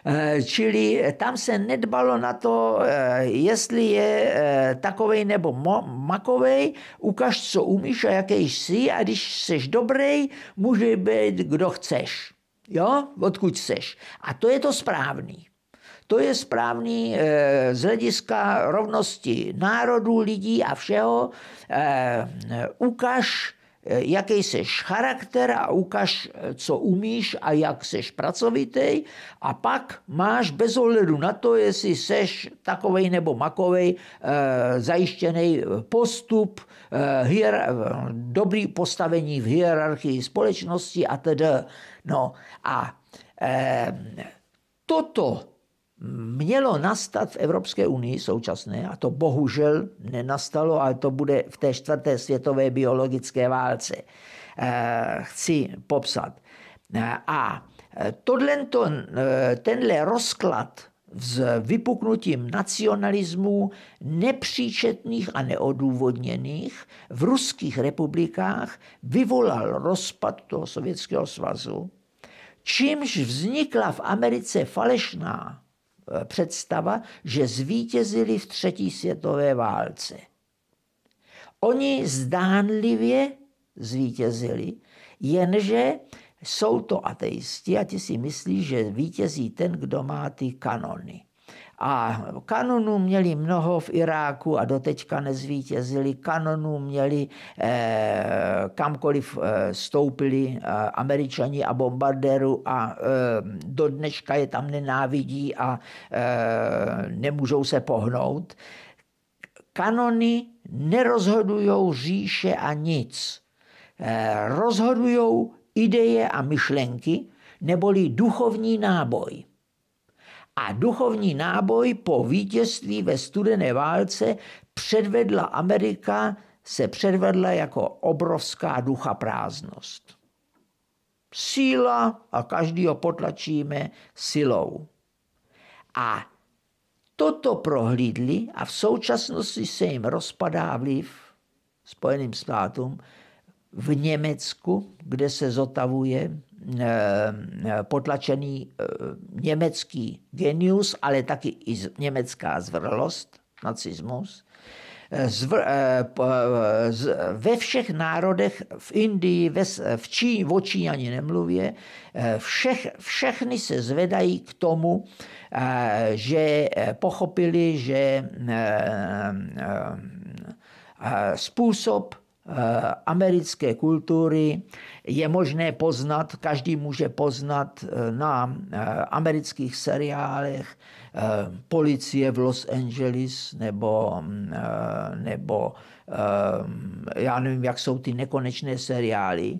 [SPEAKER 1] Eh, čili tam se nedbalo na to, eh, jestli je eh, takovej nebo makovej, ukaž, co umíš a jaký jsi a když jsi dobrý, může být, kdo chceš. Jo? Odkud seš. A to je to správný. To je správný z hlediska rovnosti národů, lidí a všeho. ukaž, Eh, jaký jsi charakter a ukaž, eh, co umíš a jak jsi pracovitý a pak máš bez ohledu na to, jestli jsi takovej nebo makovej eh, zajištěný postup, dobrý postavení v hierarchii společnosti a tedy. No a toto mělo nastat v Evropské unii současné, a to bohužel nenastalo, ale to bude v té čtvrté světové biologické válce, eh, chci popsat. Eh, a eh, tohle, tenhle rozklad s vypuknutím nacionalismů nepříčetných a neodůvodněných v ruských republikách vyvolal rozpad toho Sovětského svazu, čímž vznikla v Americe falešná Eh, představa, že zvítězili v třetí světové válce. Oni zdánlivě zvítězili, jenže jsou to ateisti a ti si myslí, že vítězí ten, kdo má ty kanony. A kanonů měli mnoho v Iráku a dotečka nezvítězili. Kanonů měli eh, kamkoliv eh, stoupili eh, američani a bombardéru a eh, do dneška je tam nenávidí a eh, nemůžou se pohnout. Kanony nerozhodují říše a nic. Eh, rozhodují ideje a myšlenky, neboli duchovní náboj a duchovní náboj po vítězství ve studené válce předvedla Amerika, se předvedla jako obrovská ducha prázdnost. Síla a každý ho potlačíme silou. A toto prohlídli a v současnosti se jim rozpadá vliv Spojeným státům v Německu, kde se zotavuje Eh, eh, potlačený eh, německý genius, ale taky i německá zvrhlost, nacismus. Zvr, ve všech národech, v Indii, ve, v Čí, o ani nemluvě, všech, všechny se zvedají k tomu, že pochopili, že způsob Eh, americké kultury je možné poznat, každý může poznat eh, na eh, amerických seriálech policie v Los Angeles nebo, mm, nebo já nevím, jak jsou ty nekonečné seriály.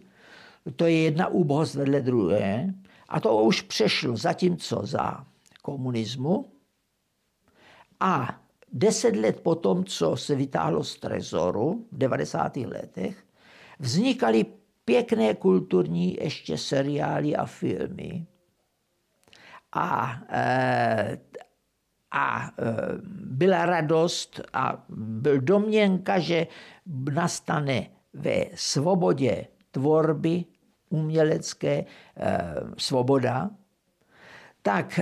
[SPEAKER 1] To je jedna úbohost vedle druhé a to už přešlo zatímco za komunismu a deset let po tom, co se vytáhlo z trezoru v 90. letech, vznikaly pěkné kulturní ještě seriály a filmy. A, eh, a eh, byla radost a byl domněnka, že nastane ve svobodě tvorby umělecké eh, svoboda, tak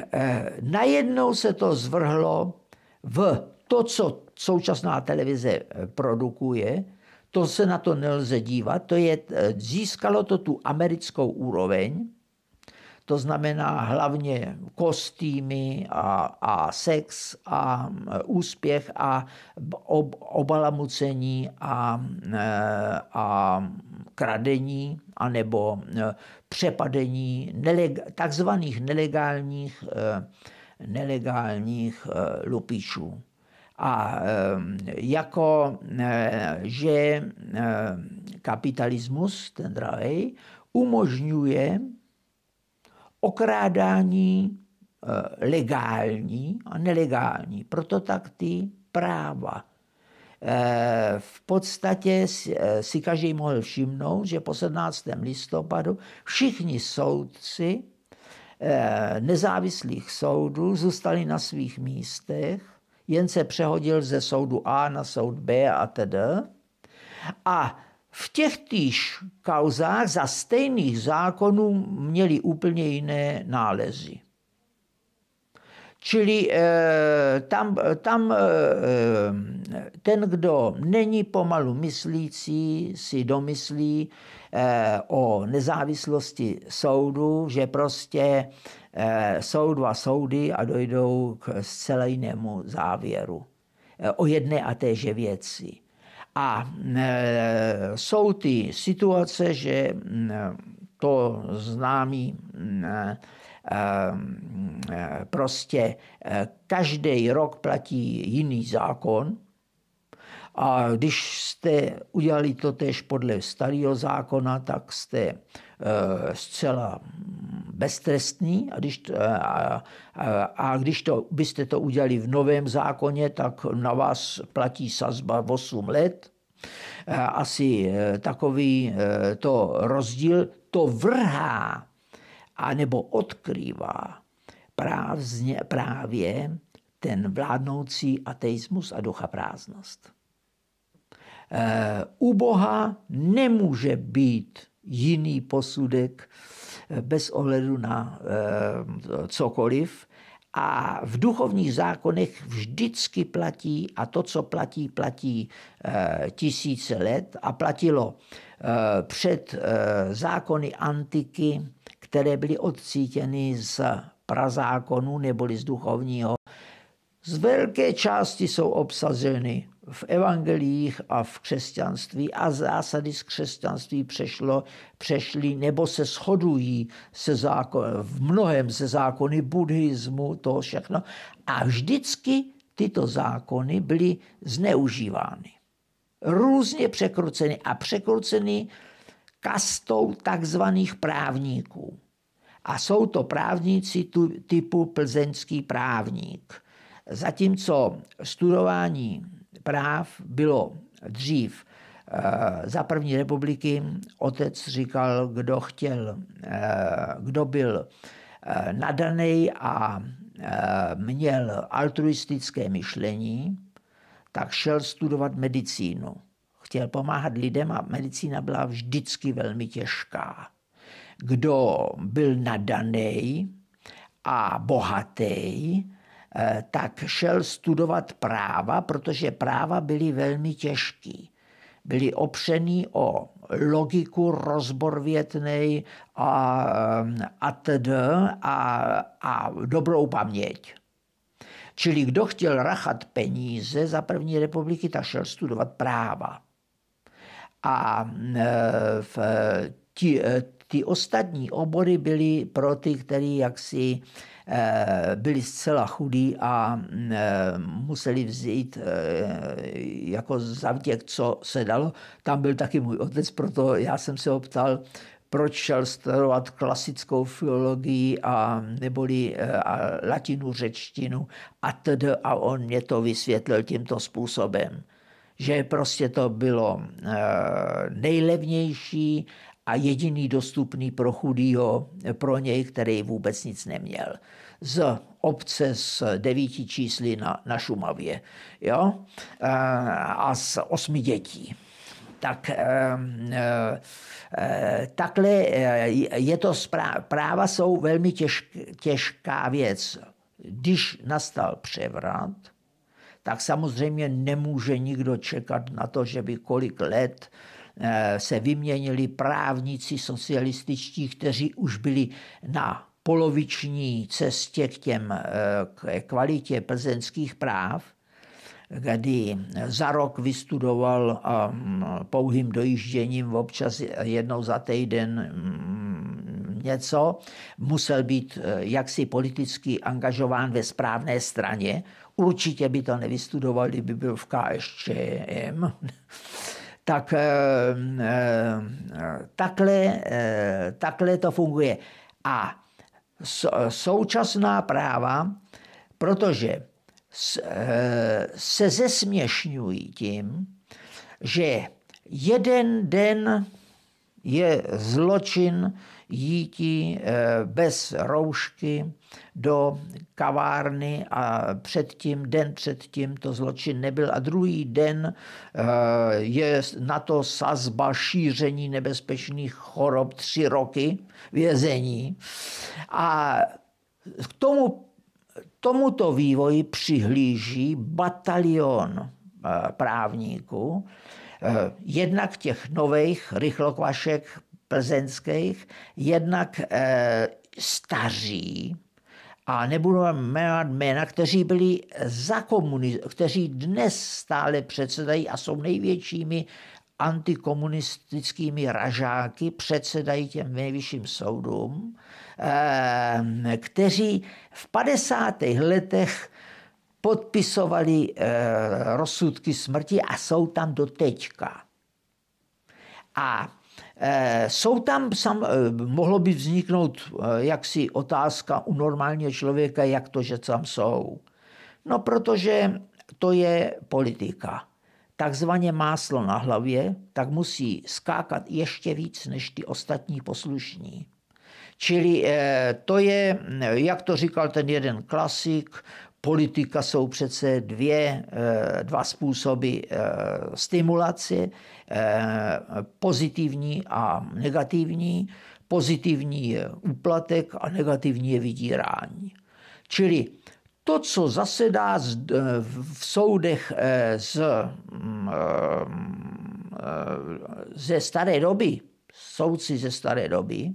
[SPEAKER 1] najednou se to zvrhlo v to, co současná televize eh, produkuje, to se na to nelze dívat, to je, eh, získalo to tu americkou úroveň, to znamená hlavně kostýmy a, a sex a eh, úspěch a ob, obalamucení a, a kradení anebo přepadení neleg, takzvaných nelegálních, nelegálních lupičů. A eh, jako, eh, že eh, kapitalismus, ten drahej, umožňuje okrádání legální a nelegální. Proto tak ty práva. V podstatě si každý mohl všimnout, že po 17. listopadu všichni soudci nezávislých soudů zůstali na svých místech jen se přehodil ze soudu A na soud B a tedy. A v těch týž kauzách za stejných zákonů měli úplně jiné nálezy. Čili eh, tam, tam eh, ten, kdo není pomalu myslící, si domyslí eh, o nezávislosti soudu, že prostě Eh, jsou dva soudy a dojdou k zcela jinému závěru eh, o jedné a téže věci. A eh, jsou ty situace, že mm, to známý mm, mm, prostě každý rok platí jiný zákon, a když jste udělali to tež podle starého zákona, tak jste Eh, zcela beztrestný a když, eh, a, a, a když to, byste to udělali v novém zákoně, tak na vás platí sazba 8 let. Eh, asi takový to rozdíl to vrhá anebo odkrývá právě, právě ten vládnoucí ateismus a ducha prázdnost. U Boha nemůže být jiný posudek eh, bez ohledu na eh, cokoliv. A v duchovních zákonech vždycky platí, a to, co platí, platí eh, tisíce let a platilo před zákony antiky, které byly odcítěny z prazákonů neboli z duchovního. Z velké části jsou obsazeny v evangelích a v křesťanství a zásady z křesťanství přešlo, přešly nebo se shodují se zákon, v mnohem se zákony buddhismu, to všechno. A vždycky tyto zákony byly zneužívány. Různě překruceny a překruceny kastou takzvaných právníků. A jsou to právníci typu plzeňský právník. Zatímco studování práv bylo dřív eh, za první republiky otec říkal, kdo chtěl, eh, kdo byl eh, nadaný a měl altruistické myšlení, tak šel studovat medicínu. Chtěl pomáhat lidem a medicína byla vždycky velmi těžká. Kdo byl nadaný a bohatý, Eh, tak šel studovat práva, protože práva byly velmi těžký. Byly opřený o logiku rozborvětnej a, a td. A, a dobrou paměť. Čili kdo chtěl rachat peníze za první republiky, tak šel studovat práva. A eh, v ti, eh, ty ostatní obory byly pro ty, který jaksi eh, byli zcela chudí a eh, museli vzít eh, jako zavděk, co se dalo. Tam byl taky můj otec, proto já jsem se ho ptal, proč šel studovat klasickou filologii a neboli a latinu, řečtinu a td. A on mě to vysvětlil tímto způsobem že prostě to bylo nejlevnější a jediný dostupný pro chudýho, pro něj, který vůbec nic neměl. Z obce s devíti čísly na, na Šumavě jo? a z osmi dětí. Tak eh, takhle eh, je to správa. Práva jsou velmi těž, těžká věc. Když nastal převrat, tak samozřejmě nemůže nikdo čekat na to, že by kolik let Eh, se vyměnili právníci socialističtí, kteří už byli na poloviční cestě k těm eh, k eh, kvalitě plzeňských práv, kdy za rok vystudoval pouhým dojížděním občas jednou za týden mm, něco, musel být jaksi politicky angažován ve správné straně. Určitě by to nevystudoval, kdyby byl v KSČM tak eh, eh, takhle, eh, takhle to funguje. A současná práva, protože se zesměšňují tím, že jeden den je zločin jíti eh, bez roušky do kavárny a předtím, den předtím to zločin nebyl a druhý den eh, je na to sazba šíření nebezpečných chorob tři roky vězení a k tomu, tomuto vývoji přihlíží batalion eh, právníků, jednak těch nových rychlokvašek plzeňských, jednak e, staří, a nebudu jmenovat jména, kteří byli za komunismu, kteří dnes stále předsedají a jsou největšími antikomunistickými ražáky, předsedají těm nejvyšším soudům, eh, kteří v 50. letech podpisovali eh, rozsudky smrti a jsou tam do teďka. A Eh, jsou tam, sam, eh, mohlo by vzniknout eh, jaksi otázka u normálního člověka, jak to, že tam jsou. No, protože to je politika. Takzvaně máslo na hlavě, tak musí skákat ještě víc než ty ostatní poslušní. Čili to je, jak to říkal ten jeden klasik, politika jsou přece dvě, dva způsoby stimulace. Eh, pozitivní a negativní. Pozitivní je úplatek a negativní je vydírání. Čili to, co zasedá eh, v soudech eh, z, mm, ze staré doby, soudci ze staré doby,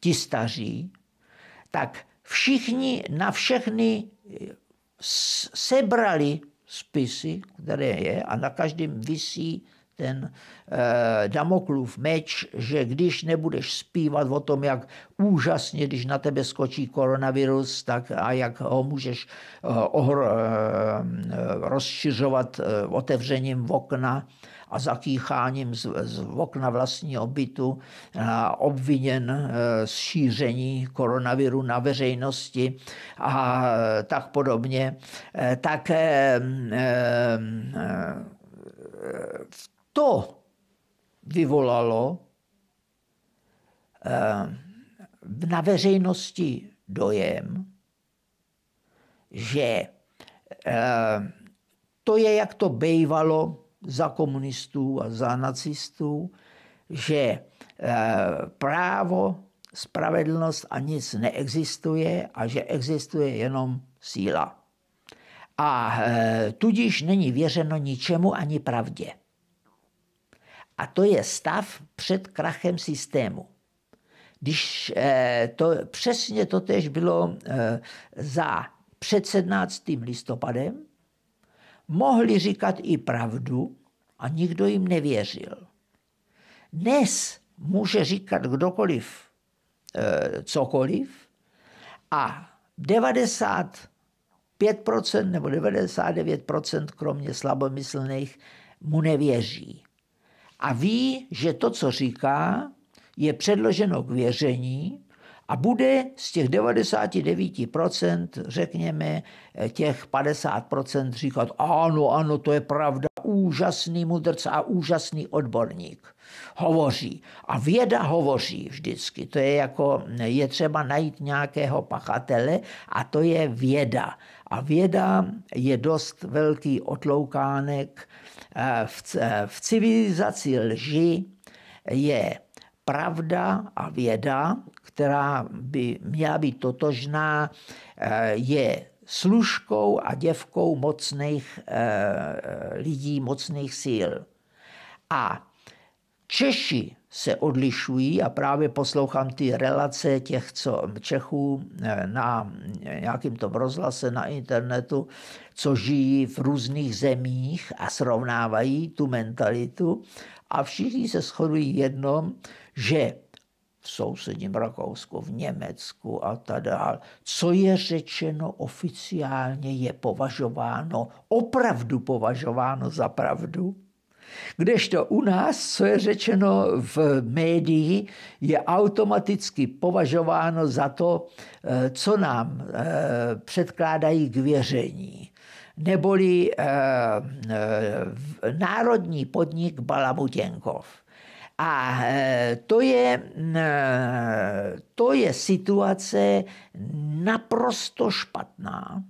[SPEAKER 1] ti staří, tak všichni na všechny sebrali spisy, které je, a na každém visí ten eh, Damoklův meč, že když nebudeš zpívat o tom, jak úžasně, když na tebe skočí koronavirus, tak a jak ho můžeš eh, ohr, eh, rozšiřovat eh, otevřením okna a zakýcháním z, z okna vlastního bytu, a obviněn eh, z šíření koronaviru na veřejnosti a eh, tak podobně, eh, tak eh, eh, v to vyvolalo eh, na veřejnosti dojem, že eh, to je, jak to bývalo za komunistů a za nacistů, že eh, právo, spravedlnost a nic neexistuje a že existuje jenom síla. A tudíž není věřeno ničemu ani pravdě. A to je stav před krachem systému. Když eh, to přesně to tež bylo eh, za před 17. listopadem, mohli říkat i pravdu a nikdo jim nevěřil. Dnes může říkat kdokoliv eh, cokoliv a 95% nebo 99% kromě slabomyslných mu nevěří a ví, že to, co říká, je předloženo k věření a bude z těch 99%, řekněme, těch 50% říkat, ano, ano, to je pravda, úžasný mudrc a úžasný odborník. Hovoří. A věda hovoří vždycky. To je jako, je třeba najít nějakého pachatele a to je věda. A věda je dost velký otloukánek Eh, v, eh, v civilizaci lži je pravda a věda, která by měla být totožná, eh, je služkou a děvkou mocných lidí, mocných sil. A Češi se odlišují a právě poslouchám ty relace těch co Čechů na nějakým tom rozhlase na internetu, co žijí v různých zemích a srovnávají tu mentalitu a všichni se shodují jednom, že v sousedním Rakousku, v Německu a tak dále. Co je řečeno oficiálně, je považováno, opravdu považováno za pravdu. Kdežto u nás, co je řečeno v médii, je automaticky považováno za to, eh, co nám eh, předkládají k věření neboli e, e, národní podnik Balamutěnkov. A eh, to je, to je situace naprosto špatná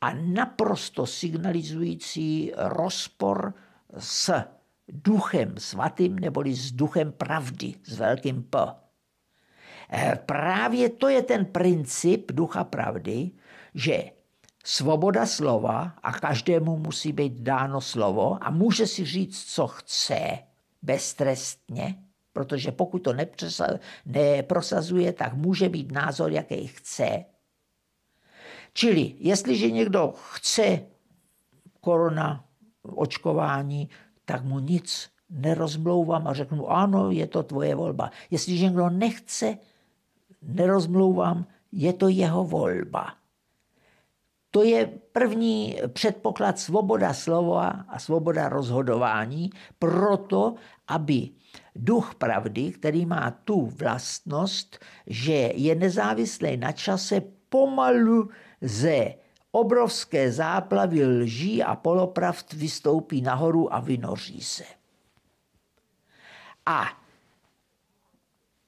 [SPEAKER 1] a naprosto signalizující rozpor s duchem svatým neboli s duchem pravdy, s velkým P. Právě to je ten princip ducha pravdy, že svoboda slova a každému musí být dáno slovo a může si říct, co chce, beztrestně, protože pokud to neprosazuje, tak může být názor, jaký chce. Čili jestliže někdo chce korona očkování, tak mu nic nerozmlouvám a řeknu, ano, je to tvoje volba. Jestliže někdo nechce, nerozmlouvám, je to jeho volba. To je první předpoklad svoboda slova a svoboda rozhodování, proto aby duch pravdy, který má tu vlastnost, že je nezávislý na čase, pomalu ze obrovské záplavy lží a polopravd vystoupí nahoru a vynoří se. A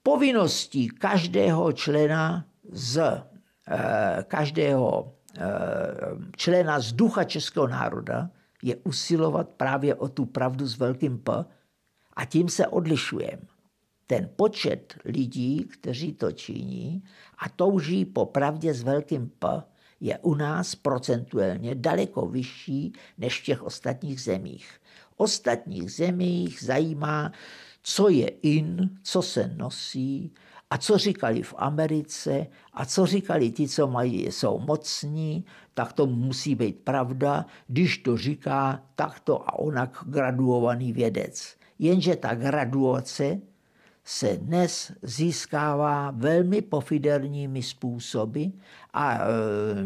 [SPEAKER 1] povinností každého člena z eh, každého Eh, člena z ducha českého národa je usilovat právě o tu pravdu s velkým P a tím se odlišujeme. Ten počet lidí, kteří to činí a touží po pravdě s velkým P, je u nás procentuálně daleko vyšší než v těch ostatních zemích. Ostatních zemích zajímá, co je in, co se nosí, a co říkali v Americe a co říkali ti, co mají, jsou mocní, tak to musí být pravda, když to říká takto a onak graduovaný vědec. Jenže ta graduace se dnes získává velmi pofiderními způsoby a e,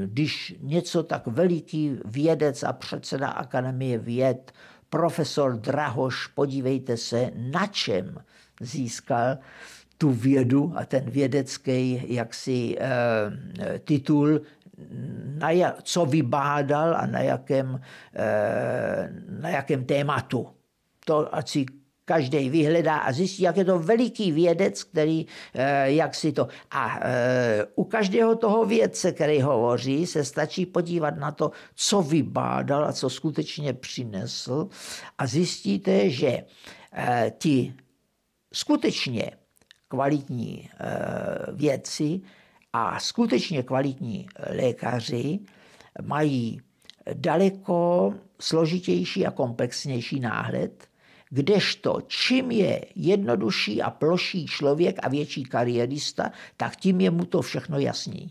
[SPEAKER 1] když něco tak veliký vědec a předseda Akademie věd, profesor Drahoš, podívejte se, na čem získal tu vědu a ten vědecký jaksi eh, titul, na jak, co vybádal a na jakém, eh, na jakém tématu. To ať si každý vyhledá a zjistí, jak je to veliký vědec, který, eh, jak si to... A u každého toho vědce, který hovoří, se stačí podívat na to, co vybádal a co skutečně přinesl a zjistíte, že ti skutečně kvalitní eh, vědci a skutečně kvalitní lékaři mají daleko složitější a komplexnější náhled, kdežto čím je jednodušší a ploší člověk a větší kariérista, tak tím je mu to všechno jasný.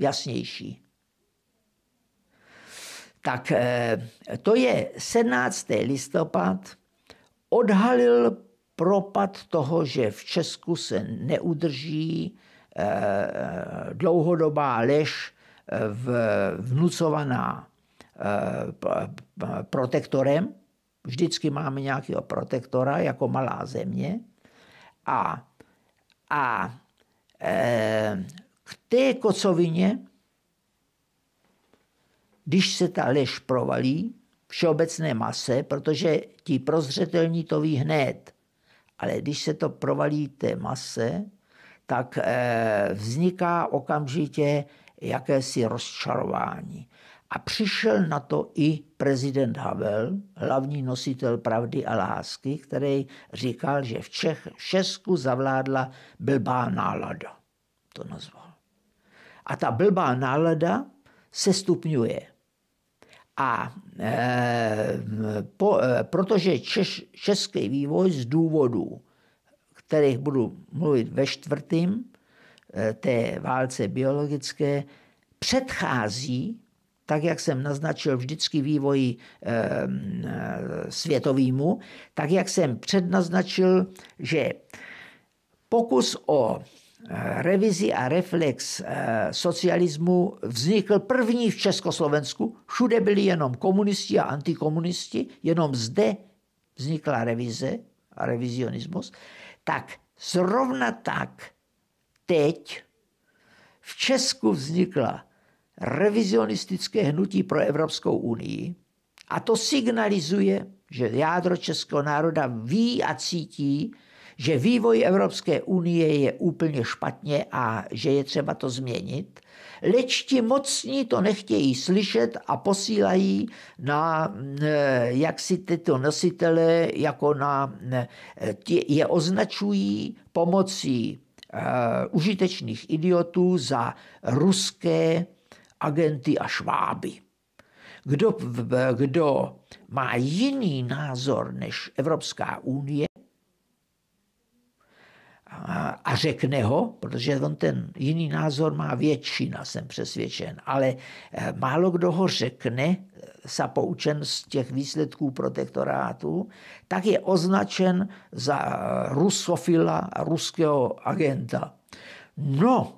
[SPEAKER 1] Jasnější. Tak eh, to je 17. listopad. Odhalil propad toho, že v Česku se neudrží eh, eh, dlouhodobá lež eh, vnucovaná protektorem. Vždycky máme nějakého protektora jako malá země. A, a k té kocovině, když se ta lež provalí, všeobecné mase, protože ti prozřetelní to ví hned – ale když se to provalí té mase, tak eh, vzniká okamžitě jakési rozčarování. A přišel na to i prezident Havel, hlavní nositel pravdy a lásky, který říkal, že v, Čech, v Česku zavládla blbá nálada. To nazval. A ta blbá nálada se stupňuje. A e, po, e, protože češ, český vývoj z důvodů, kterých budu mluvit ve čtvrtém, e, eh, té válce biologické, předchází, tak jak jsem naznačil vždycky vývoji e, e, světovýmu, tak jak jsem přednaznačil, že pokus o revizi a reflex eh, socialismu vznikl první v Československu. Všude byli jenom komunisti a antikomunisti, jenom zde vznikla revize a revizionismus. Tak zrovna tak teď v Česku vznikla revizionistické hnutí pro Evropskou unii a to signalizuje, že jádro českého národa ví a cítí, že vývoj Evropské unie je úplně špatně a že je třeba to změnit, leč ti mocní to nechtějí slyšet a posílají na e, jak si tyto nositele, jako na, e, je označují pomocí e, užitečných idiotů za ruské agenty a šváby. Kdo, kdo má jiný názor než Evropská unie, a řekne ho, protože on ten jiný názor má většina, jsem přesvědčen, ale eh, málo kdo ho řekne, sa eh, poučen z těch výsledků protektorátu, tak je označen za eh, rusofila a ruského agenta. No,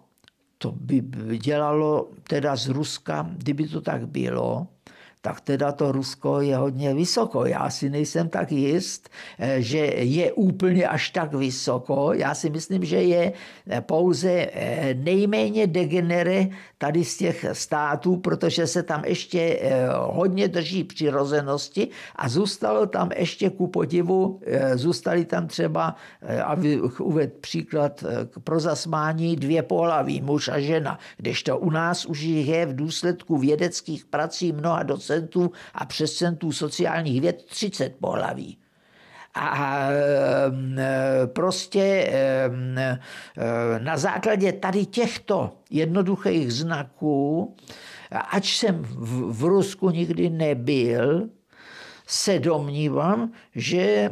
[SPEAKER 1] to by dělalo teda z Ruska, kdyby to tak bylo, tak teda to Rusko je hodně vysoko. Já si nejsem tak jist, eh, že je úplně až tak vysoko. Já si myslím, že je eh, pouze eh, nejméně degenere tady z těch států, protože se tam ještě hodně drží přirozenosti a zůstalo tam ještě ku podivu, zůstali tam třeba, aby uved příklad pro zasmání, dvě pohlaví, muž a žena, kdežto u nás už je v důsledku vědeckých prací mnoha docela docentů a centů sociálních věd 30 pohlaví. A e, prostě e, na základě tady těchto jednoduchých znaků, ač jsem v Rusku nikdy nebyl, se domnívám, že e,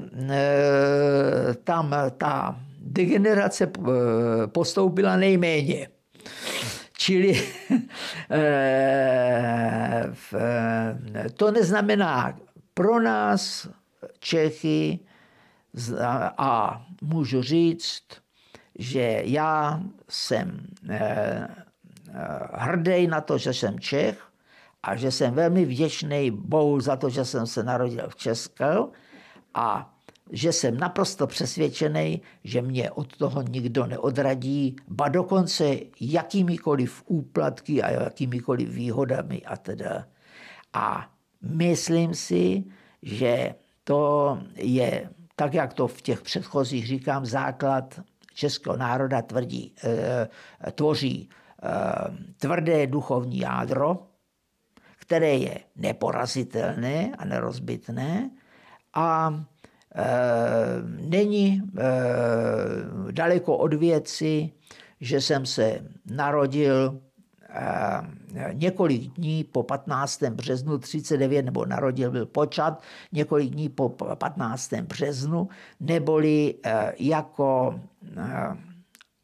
[SPEAKER 1] tam ta degenerace postoupila nejméně. Čili eh, eh, to neznamená pro nás Čechy a můžu říct, že já jsem eh, hrdý na to, že jsem Čech a že jsem velmi vděčný Bohu za to, že jsem se narodil v Česku a že jsem naprosto přesvědčený, že mě od toho nikdo neodradí, ba dokonce jakýmikoliv úplatky a jakýmikoliv výhodami a teda. A myslím si, že to je, tak jak to v těch předchozích říkám, základ českého národa tvrdí, eh, tvoří eh, tvrdé duchovní jádro, které je neporazitelné a nerozbitné a Eh, není eh, daleko od věci, že jsem se narodil eh, několik dní po 15. březnu 39, nebo narodil byl počat, několik dní po 15. březnu, neboli jako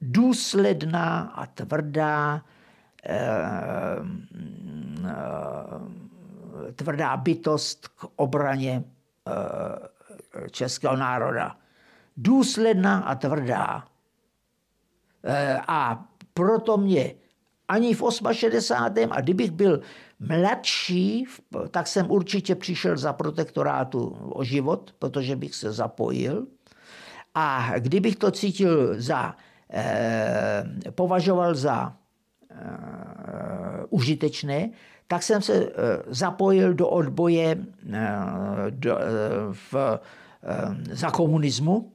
[SPEAKER 1] důsledná a tvrdá tvrdá bytost k obraně českého národa. Důsledná a tvrdá. Eh, a proto mě ani v 68. a kdybych byl mladší, tak jsem určitě přišel za protektorátu o život, protože bych se zapojil. A kdybych to cítil za, eh, považoval za eh, užitečné, tak jsem se zapojil do odboje do, v Eh, za komunismu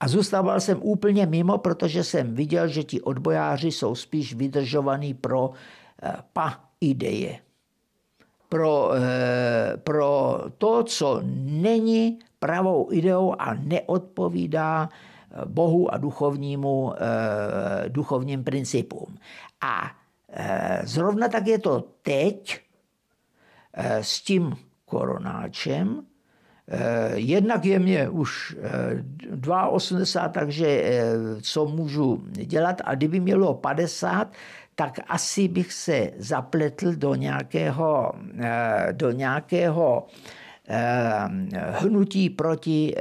[SPEAKER 1] a zůstával jsem úplně mimo, protože jsem viděl, že ti odbojáři jsou spíš vydržovaní pro eh, pa ideje. Pro, eh, pro to, co není pravou ideou a neodpovídá Bohu a duchovnímu, duchovním principům. A zrovna tak je to teď s tím koronáčem, Eh, jednak je mě už 2,80, eh, takže eh, co můžu dělat? A kdyby mělo 50, tak asi bych se zapletl do nějakého, do nějakého hnutí proti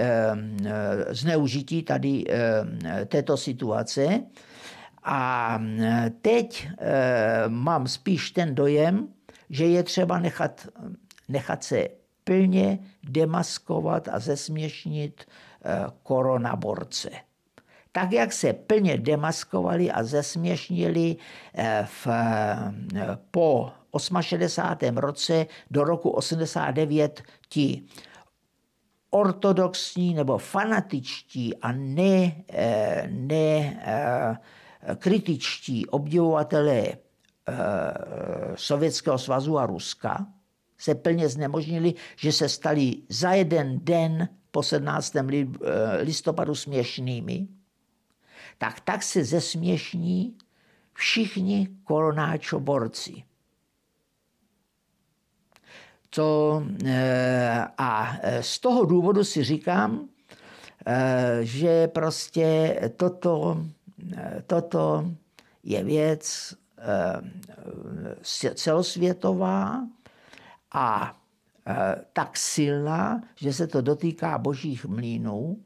[SPEAKER 1] zneužití tady této situace. A teď mám spíš ten dojem, že je třeba nechat, nechat se plně demaskovat a zesměšnit eh, koronaborce. Tak, jak se plně demaskovali a zesměšnili eh, v, eh, po 68. roce do roku 89 ti ortodoxní nebo fanatičtí a ne, ne kritičtí obdivovatelé Sovětského svazu a Ruska, se plně znemožnili, že se stali za jeden den po 17. Eh, listopadu směšnými, tak tak se zesměšní všichni koronáčoborci. To, eh, a eh, z toho důvodu si říkám, že prostě toto, toto je věc celosvětová, a eh, tak silná, že se to dotýká božích mlínů.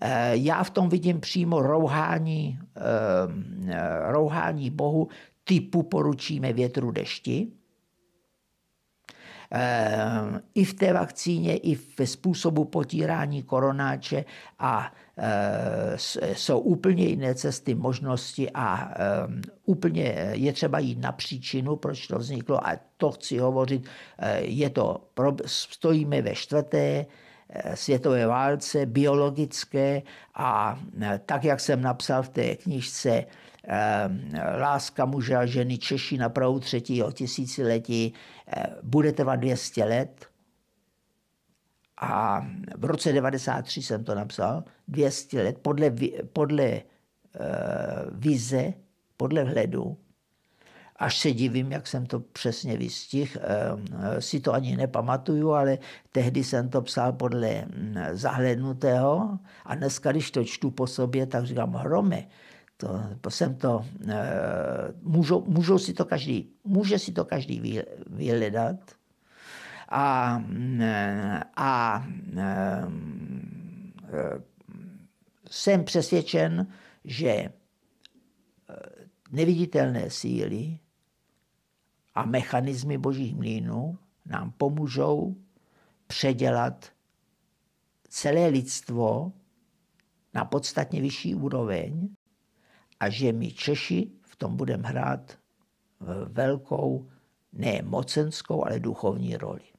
[SPEAKER 1] Eh, já v tom vidím přímo rouhání, eh, rouhání Bohu typu poručíme větru dešti. I v té vakcíně, i ve způsobu potírání koronáče a Eh, jsou úplně jiné cesty, možnosti a eh, úplně je třeba jít na příčinu, proč to vzniklo a to chci hovořit, eh, je to, stojíme ve čtvrté světové válce, biologické a tak, jak jsem napsal v té knižce Láska muže a ženy Češi na prahu třetího tisíciletí, bude trvat 200 let – a v roce 93 jsem to napsal, 200 let, podle, podle uh, vize, podle hledu, až se divím, jak jsem to přesně vystihl, ehm, eh, si to ani nepamatuju, ale tehdy jsem to psal podle hm, zahlednutého a dneska, když to čtu po sobě, tak říkám hrome, to, jsem to, eh, můžou, můžou si to každý, může si to každý vyhledat a, mm, a mm, e, jsem přesvědčen, že e, neviditelné síly a mechanismy božích mlínů nám pomůžou předělat celé lidstvo na podstatně vyšší úroveň a že my Češi v tom budeme hrát velkou, ne mocenskou, ale duchovní roli.